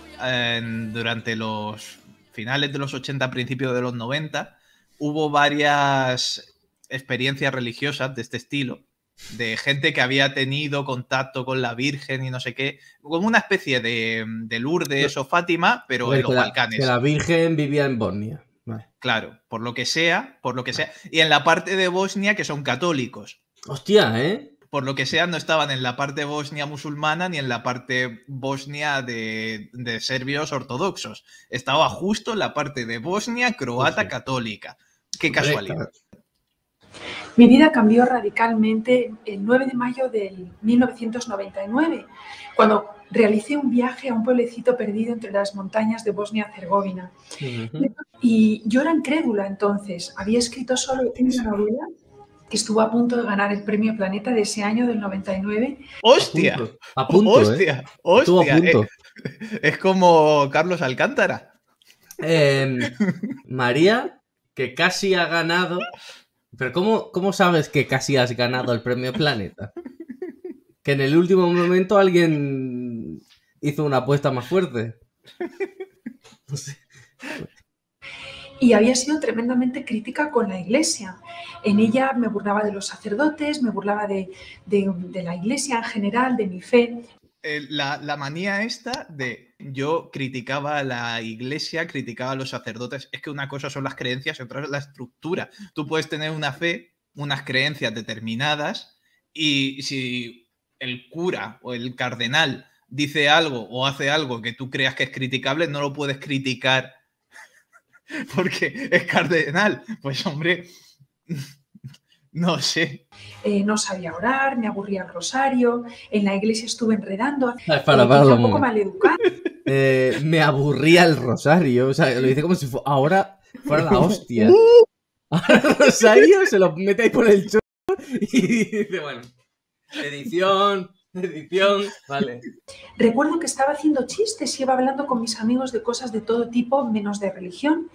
durante los finales de los 80, principios de los 90, hubo varias experiencias religiosas de este estilo, de gente que había tenido contacto con la Virgen y no sé qué, como una especie de, Lourdes o Fátima, pero en los Balcanes. La, que la Virgen vivía en Bosnia. Claro, por lo que sea, por lo que sea. Y en la parte de Bosnia que son católicos. Hostia, ¿eh? por lo que sea, no estaban en la parte bosnia musulmana ni en la parte bosnia de, serbios ortodoxos. Estaba justo en la parte de Bosnia croata católica. Qué casualidad. Mi vida cambió radicalmente el 9 de mayo de 1999, cuando realicé un viaje a un pueblecito perdido entre las montañas de Bosnia-Herzegovina. Y yo era incrédula entonces. Había escrito solo ¿Tienes una duda que estuvo a punto de ganar el premio Planeta de ese año del 99. ¡Hostia! A punto, ¡Hostia! A punto. ¿eh? Eh, es, como Carlos Alcántara. Em, María, que casi ha ganado. Pero ¿cómo, ¿cómo sabes que casi has ganado el premio Planeta? Que en el último momento alguien hizo una apuesta más fuerte. Y había sido tremendamente crítica con la iglesia. En ella me burlaba de los sacerdotes, me burlaba de, la iglesia en general, de mi fe. Eh, la, la, manía esta de yo criticaba a la iglesia, criticaba a los sacerdotes, es que una cosa son las creencias y otra es la estructura. Tú puedes tener una fe, unas creencias determinadas y si el cura o el cardenal dice algo o hace algo que tú creas que es criticable, no lo puedes criticar porque es cardenal. Pues hombre, No sé. Eh, no sabía orar, me aburría el rosario, en la iglesia estuve enredando. Ah, para, eh, eh, me aburría el rosario, o sea, lo hice como si ahora fuera la hostia. Ahora el rosario se lo mete ahí por el chorro y dice, bueno, edición, edición, vale. Recuerdo que estaba haciendo chistes y iba hablando con mis amigos de cosas de todo tipo, menos de religión.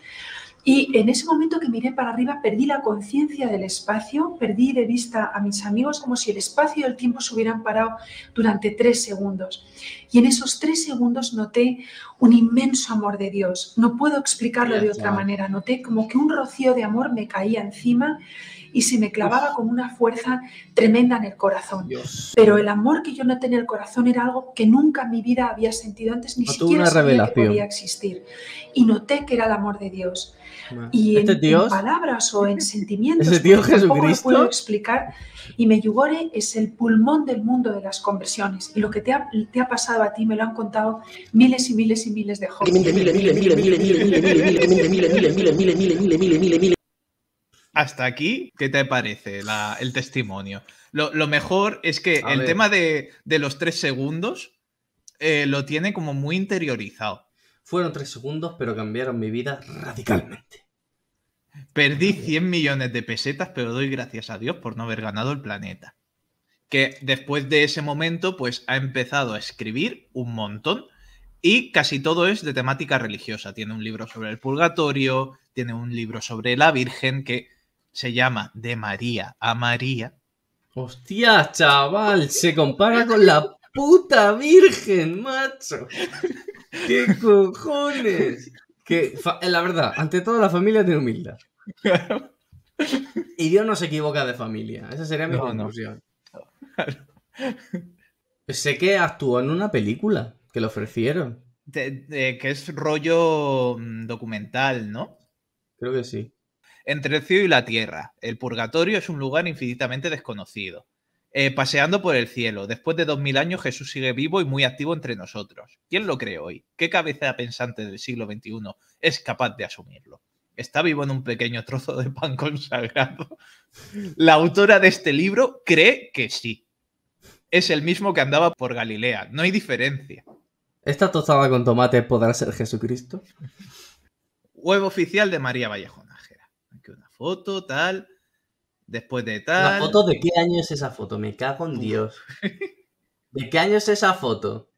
Y en ese momento que miré para arriba, perdí la conciencia del espacio, perdí de vista a mis amigos como si el espacio y el tiempo se hubieran parado durante tres segundos. Y en esos tres segundos noté un inmenso amor de Dios. No puedo explicarlo de otra manera. Noté como que un rocío de amor me caía encima y se me clavaba con una fuerza tremenda en el corazón. Pero el amor que yo noté en el corazón era algo que nunca en mi vida había sentido antes, ni siquiera sabía que podía existir. Y noté que era el amor de Dios. y en, palabras o en sentimientos, ese Dios Jesucristo? puedo explicar. Y Meyugore es el pulmón del mundo de las conversiones. Y lo que te ha, te ha pasado a ti me lo han contado miles y miles y miles de jóvenes hasta aquí, ¿qué te parece el testimonio? Lo, mejor es que el tema de, los tres segundos eh, lo tiene como muy interiorizado. Fueron tres segundos, pero cambiaron mi vida radicalmente. Perdí 100 millones de pesetas, pero doy gracias a Dios por no haber ganado el planeta. Que después de ese momento, pues ha empezado a escribir un montón y casi todo es de temática religiosa. Tiene un libro sobre el purgatorio, tiene un libro sobre la Virgen, que se llama De María a María. Hostia, chaval, se compara con la puta virgen, macho. ¿Qué cojones? Que, eh, la verdad, ante todo la familia tiene humildad. Y Dios no se equivoca de familia. Esa sería mi conclusión. Sé que actuó en una película que le ofrecieron. que es rollo mm, documental, ¿no? Creo que sí. Entre el cielo y la tierra, el purgatorio es un lugar infinitamente desconocido. Eh, paseando por el cielo, después de dos mil años Jesús sigue vivo y muy activo entre nosotros. ¿Quién lo cree hoy? ¿Qué cabeza pensante del siglo XXI es capaz de asumirlo? Está vivo en un pequeño trozo de pan consagrado. La autora de este libro cree que sí. Es el mismo que andaba por Galilea. No hay diferencia. ¿Esta tostada con tomate podrá ser Jesucristo? Huevo oficial de María Vallejo foto, tal, después de tal. ¿La foto de qué año es esa foto? Me cago en Dios. ¿De qué año es esa foto?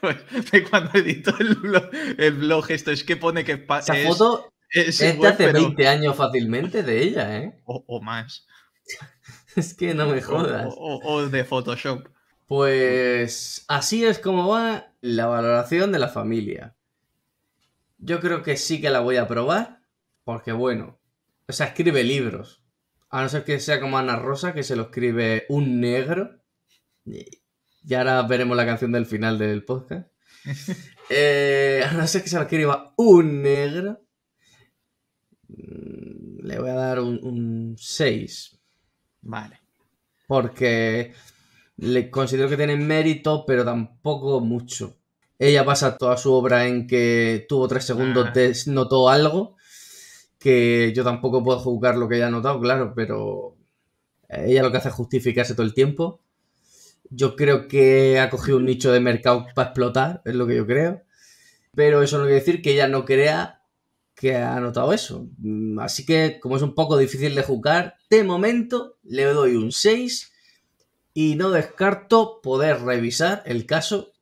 Pues, de cuando edito el blog, esto es que pone que pasa. Esa foto es, de hace 20 años fácilmente de ella, ¿eh? O, más. es que no me jodas. o de Photoshop. Pues así es como va la valoración de la familia. Yo creo que sí que la voy a probar, porque bueno, o sea, escribe libros. A no ser que sea como Ana Rosa, que se lo escribe un negro. Y ahora veremos la canción del final del podcast. Eh, a no ser que se lo escriba un negro. Mm, le voy a dar un 6. Vale. Porque le considero que tiene mérito, pero tampoco mucho. Ella pasa toda su obra en que tuvo tres segundos, de notó algo que yo tampoco puedo juzgar lo que ella ha notado, claro, pero ella lo que hace es justificarse todo el tiempo. Yo creo que ha cogido un nicho de mercado para explotar, es lo que yo creo. Pero eso no quiere decir que ella no crea que ha notado eso. Así que, como es un poco difícil de juzgar, de momento le doy un 6 y no descarto poder revisar el caso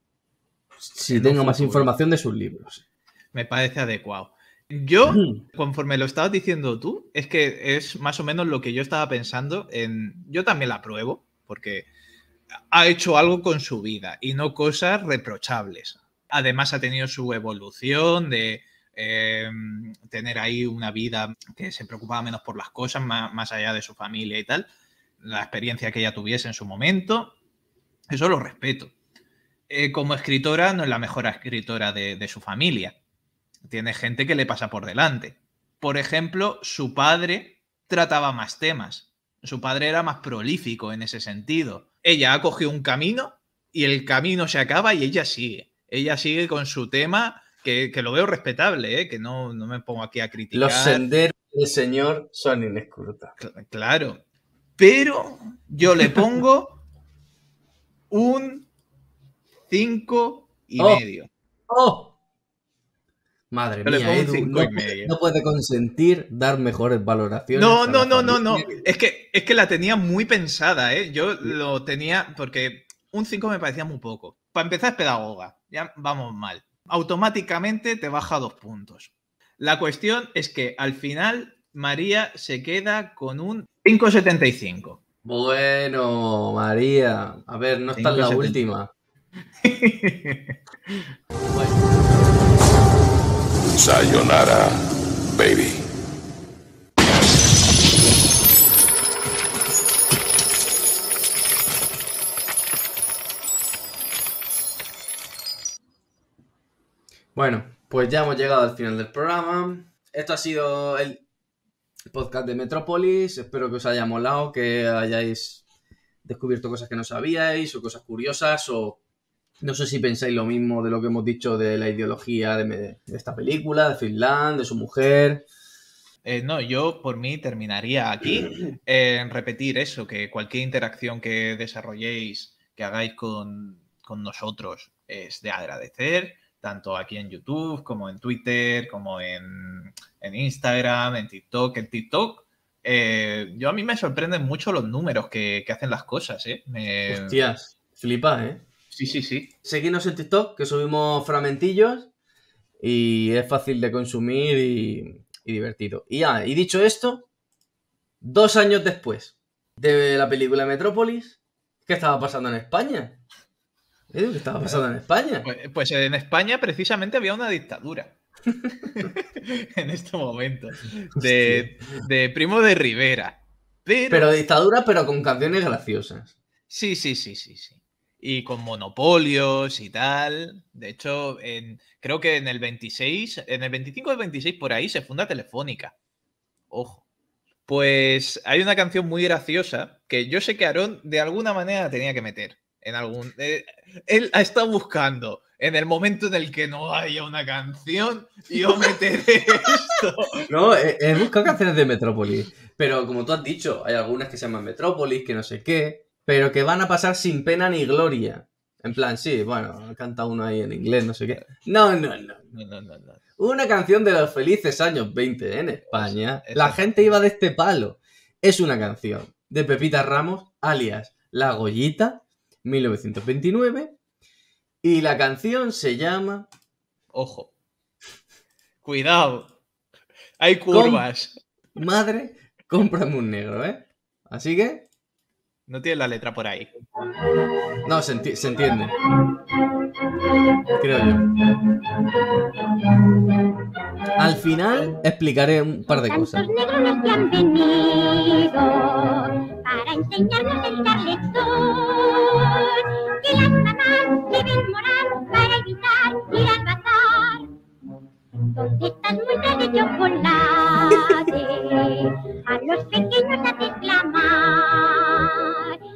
si tengo más información de sus libros. Me parece adecuado. Yo, conforme lo estabas diciendo tú, es que es más o menos lo que yo estaba pensando en... Yo también la apruebo, porque ha hecho algo con su vida y no cosas reprochables. Además ha tenido su evolución de em, tener ahí una vida que se preocupaba menos por las cosas, más, allá de su familia y tal, la experiencia que ella tuviese en su momento. Eso lo respeto. Eh, como escritora no es la mejor escritora de su familia, tiene gente que le pasa por delante. Por ejemplo, su padre trataba más temas. Su padre era más prolífico en ese sentido. Ella ha cogido un camino y el camino se acaba y ella sigue. Ella sigue con su tema, que, lo veo respetable, ¿eh? que no, no, me pongo aquí a criticar. Los senderos del Señor son inescrutables Claro. Pero yo le pongo un 5 y oh. medio. ¡Oh! Madre mía, no, puede, consentir dar mejores valoraciones. No, no, no, no, no. Es que, es que la tenía muy pensada, ¿eh? Yo lo tenía porque un 5 me parecía muy poco. Para empezar es pedagoga, ya vamos mal. Automáticamente te baja dos puntos. La cuestión es que al final María se queda con un 5,75. Bueno, María. A ver, no está la última. Sayonara, baby. Bueno, pues ya hemos llegado al final del programa. Esto ha sido el podcast de Metrópolis. Espero que os haya molado, que hayáis descubierto cosas que no sabíais o cosas curiosas o no sé si pensáis lo mismo de lo que hemos dicho de la ideología de, esta película, de Finland, de su mujer. Eh, no, yo por mí terminaría aquí eh, en repetir eso, que cualquier interacción que desarrolléis, que hagáis con, nosotros, es de agradecer, tanto aquí en YouTube como en Twitter, como en, Instagram, en TikTok, en TikTok. Eh, yo a mí me sorprenden mucho los números que, hacen las cosas, ¿eh? Me... Hostias, flipa, ¿eh? Sí, sí, sí. Seguidnos en TikTok, que subimos fragmentillos y es fácil de consumir y, divertido. Ah, y, dicho esto, dos años después de la película Metrópolis, ¿qué estaba pasando en España? ¿Eh? ¿Qué estaba pasando en España? Pues, pues, en España precisamente había una dictadura. en este momento. De, Primo de Rivera. Pero... pero dictadura, pero con canciones graciosas. Sí, sí, sí, sí, sí y con monopolios y tal. De hecho, creo que en el 26, en el 25 o 26 por ahí se funda Telefónica. Ojo. Pues hay una canción muy graciosa que yo sé que Aarón de alguna manera tenía que meter. En algún. Eh, él ha estado buscando. En el momento en el que no haya una canción, yo meteré esto. No, he buscado canciones de Metrópolis. Pero como tú has dicho, hay algunas que se llaman Metrópolis, que no sé qué pero que van a pasar sin pena ni gloria. En plan, sí, bueno, canta uno ahí en inglés, no sé qué. No, no, no. Una canción de los felices años 20 en España. la gente iba de este palo. Es una canción de Pepita Ramos, alias La Gollita, 1929. Y la canción se llama. Ojo. Cuidado. Hay curvas. Madre, cómprame un negro, ¿eh? Así que no tiene la letra por ahí. No, se, entiende. Creo yo. Al final explicaré un par de Tantos cosas. negros que han venido para enseñarnos el carletón. Que las mamás deben morar para evitar ir al bazar. Donde están muestras de chocolate a los pequeños a reclamar.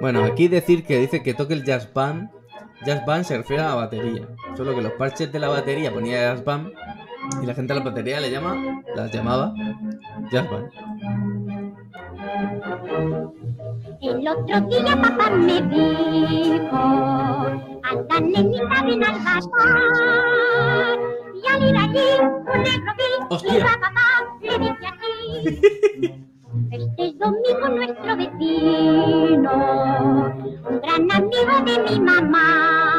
Bueno, aquí decir que dice que toque el jazz band. Jazz band se refiere a la batería. Solo que los parches de la batería ponía jazz band y la gente a la batería le llama, las llamaba jazz band. El otro día papá me dijo, anda Y al ir allí, un negro papá le Este es Domingo nuestro vecino, un gran amigo de mi mamá.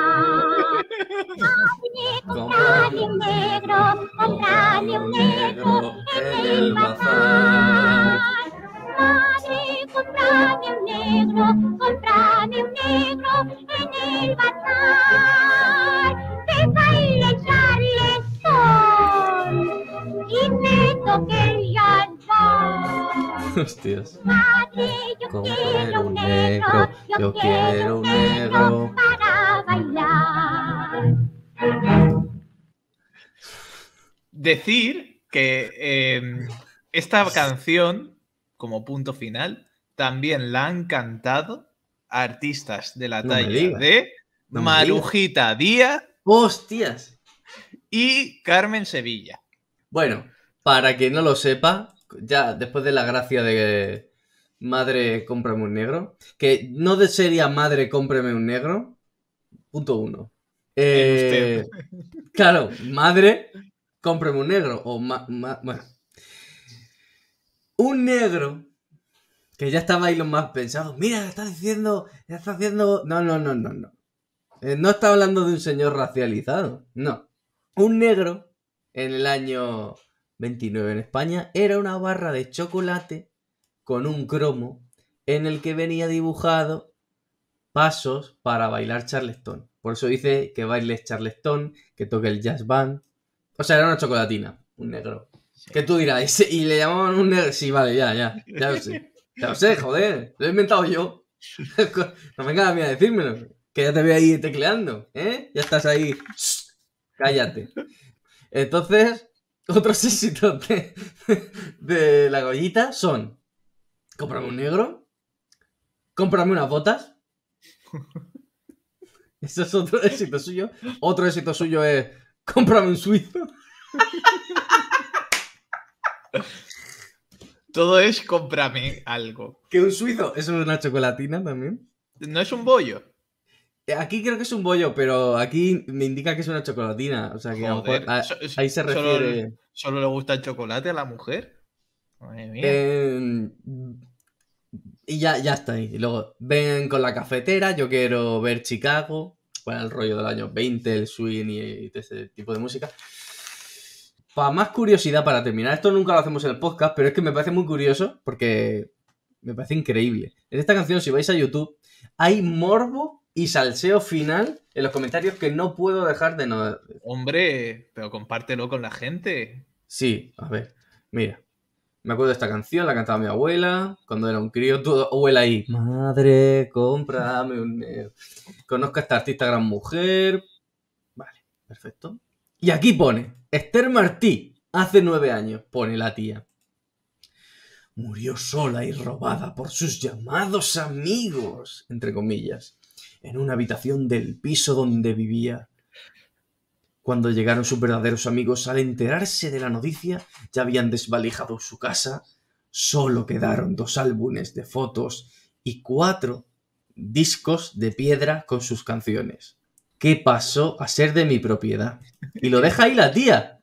Ay, comprale un negro, comprale un negro en el bazar. Madre, comprale un negro, comprale un negro en el bazar. Te baile sol y me toque el llanto. Hostias. Yo quiero un negro, yo quiero un negro para bailar. Decir que em, esta canción, como punto final, también la han cantado artistas de la talla de Marujita Díaz. ¡Hostias! Y Carmen Sevilla. Bueno, para que no lo sepa, ya después de la gracia de madre, cómprame un negro, que no de sería madre, cómprame un negro, punto uno. Eh, claro, madre, cómprame un negro, o bueno. Un negro que ya estaba ahí lo más pensado, Mira, está diciendo, está haciendo. No, no, no, no, no. Eh, no está hablando de un señor racializado. No. Un negro en el año 29 en España, era una barra de chocolate con un cromo en el que venía dibujado pasos para bailar charleston. Por eso dice que baile charleston, que toque el jazz band. O sea, era una chocolatina, un negro. Que tú dirás? Y le llamaban un negro. Sí, vale, ya, ya, ya lo sé. Ya lo sé, joder, lo he inventado yo. no me a mí a decírmelo, que ya te veo ahí tecleando, ¿eh? Ya estás ahí. Cállate. Entonces, otros éxitos de, la gollita son: cómprame un negro, cómprame unas botas. Eso es otro éxito suyo. Otro éxito suyo es: cómprame un suizo. Todo es cómprame algo. Que un suizo es una chocolatina también. No es un bollo. Eh, aquí creo que es un bollo, pero aquí me indica que es una chocolatina. O sea que ahí se refiere. Solo, le gusta el chocolate a la mujer? Madre mía. Eh, y ya, ya está ahí. Y luego, ven con la cafetera, yo quiero ver Chicago, Bueno, el rollo del año 20, el swing y ese tipo de música. Para más curiosidad para terminar, esto nunca lo hacemos en el podcast, pero es que me parece muy curioso porque me parece increíble. En esta canción, si vais a YouTube, hay morbo y salseo final en los comentarios que no puedo dejar de no. Hombre, pero compártelo con la gente. Sí, a ver, mira. Me acuerdo de esta canción, la cantaba mi abuela cuando era un crío. Tu abuela ahí, madre, cómprame un. Conozca a esta artista gran mujer. Vale, perfecto. Y aquí pone: Esther Martí, hace nueve años, pone la tía. Murió sola y robada por sus llamados amigos, entre comillas en una habitación del piso donde vivía. Cuando llegaron sus verdaderos amigos, al enterarse de la noticia, ya habían desvalijado su casa. Solo quedaron dos álbumes de fotos y cuatro discos de piedra con sus canciones. ¿Qué pasó a ser de mi propiedad? Y lo deja ahí la tía.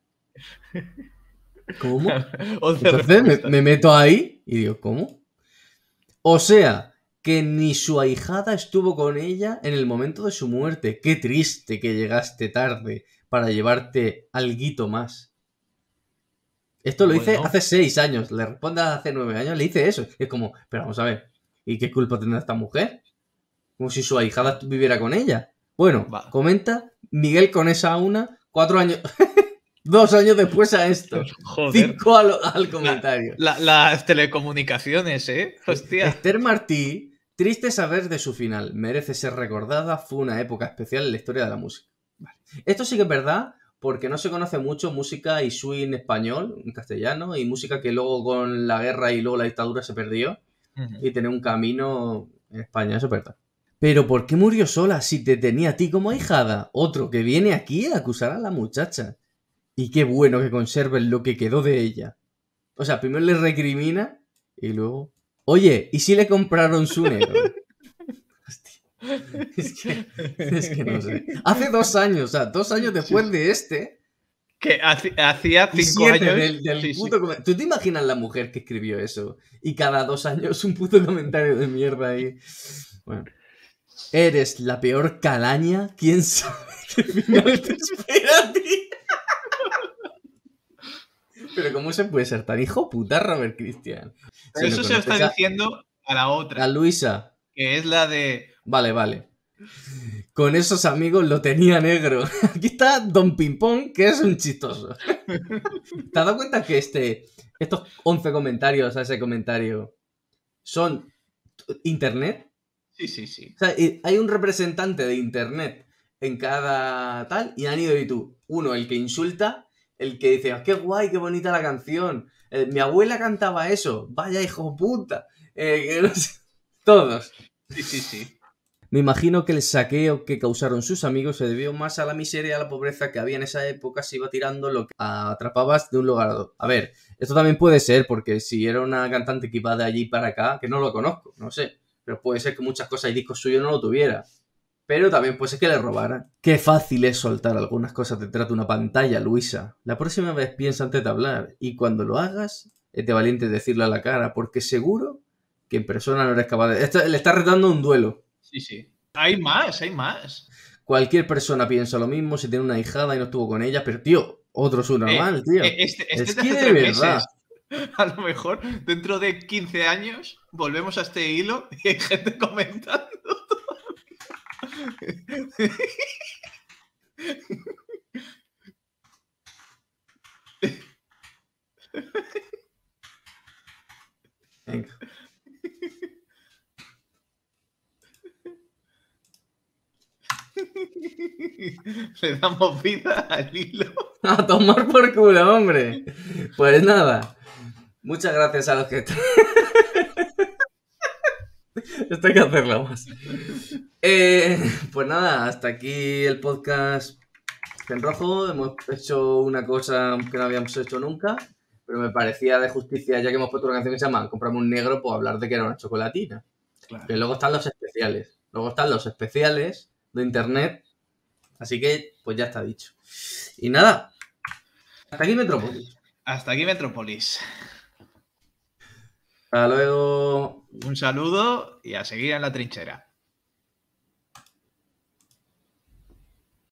¿Cómo? Entonces me, meto ahí y digo, ¿cómo? O sea, que ni su ahijada estuvo con ella en el momento de su muerte. Qué triste que llegaste tarde para llevarte alguito más. Esto lo hice hace seis años, le responde hace nueve años, le hice eso. Es como, pero vamos a ver, ¿y qué culpa tendrá esta mujer? Como si su ahijada viviera con ella. Bueno, comenta Miguel con esa una, cuatro años. dos años después a esto. Cinco al, comentario. las telecomunicaciones, ¿eh? Hostia. Esther Martí Triste saber de su final, merece ser recordada, fue una época especial en la historia de la música. Esto sí que es verdad, porque no se conoce mucho música y swing español, en castellano, y música que luego con la guerra y luego la dictadura se perdió, y tener un camino en España, eso es verdad. Pero ¿por qué murió sola si te tenía a ti como hijada? Otro que viene aquí a acusar a la muchacha. Y qué bueno que conserven lo que quedó de ella. O sea, primero le recrimina y luego... Oye, ¿y si le compraron su negro? es, que, es que, no sé. Hace dos años, o sea, dos años después de este. Que hacía cinco años. ¿Tú te imaginas la mujer que escribió eso? Y cada dos años un puto comentario de mierda ahí. Bueno. Eres la peor calaña. ¿Quién sabe pero ¿cómo se puede ser tan hijo puta Robert Christian? eso se lo está diciendo a la otra. A Luisa. Que es la de... Vale, vale. Con esos amigos lo tenía negro. Aquí está Don Pimpón, que es un chistoso. ¿Te has dado cuenta que este, estos 11 comentarios a ese comentario son internet? Sí, sí, sí. hay un representante de internet en cada tal y han ido y tú. Uno, el que insulta, el que dice, ah, qué guay, qué bonita la canción. Eh, mi abuela cantaba eso. Vaya hijo puta. Eh, todos. Sí, sí, sí. Me imagino que el saqueo que causaron sus amigos se debió más a la miseria y a la pobreza que había en esa época se iba tirando lo que atrapabas de un lugar a otro. A ver, esto también puede ser porque si era una cantante que iba de allí para acá, que no lo conozco, no sé, pero puede ser que muchas cosas y discos suyos no lo tuviera. Pero también pues es que le robaran. Qué fácil es soltar algunas cosas detrás de una pantalla, Luisa. La próxima vez piensa antes de hablar y cuando lo hagas, es de valiente decirle a la cara, porque seguro que en persona no eres capaz de... le está retando un duelo. Sí, sí. Hay más, hay más. Cualquier persona piensa lo mismo si tiene una hijada y no estuvo con ella, pero tío, otro un eh, normal, tío. Eh, este, este, es de verdad. A lo mejor dentro de 15 años volvemos a este hilo y hay gente comentando. Le damos vida al hilo. A tomar por culo, hombre. Pues nada. Muchas gracias a los que... Esto hay que hacerlo más. Eh, pues nada, hasta aquí el podcast en rojo. Hemos hecho una cosa que no habíamos hecho nunca, pero me parecía de justicia, ya que hemos puesto una canción que se llama Compramos un negro, por pues hablar de que era una chocolatina. pero luego están los especiales. Luego están los especiales de internet. Así que, pues ya está dicho. Y nada, hasta aquí Metrópolis. Hasta aquí Metrópolis. Hasta luego. Un saludo y a seguir en la trinchera.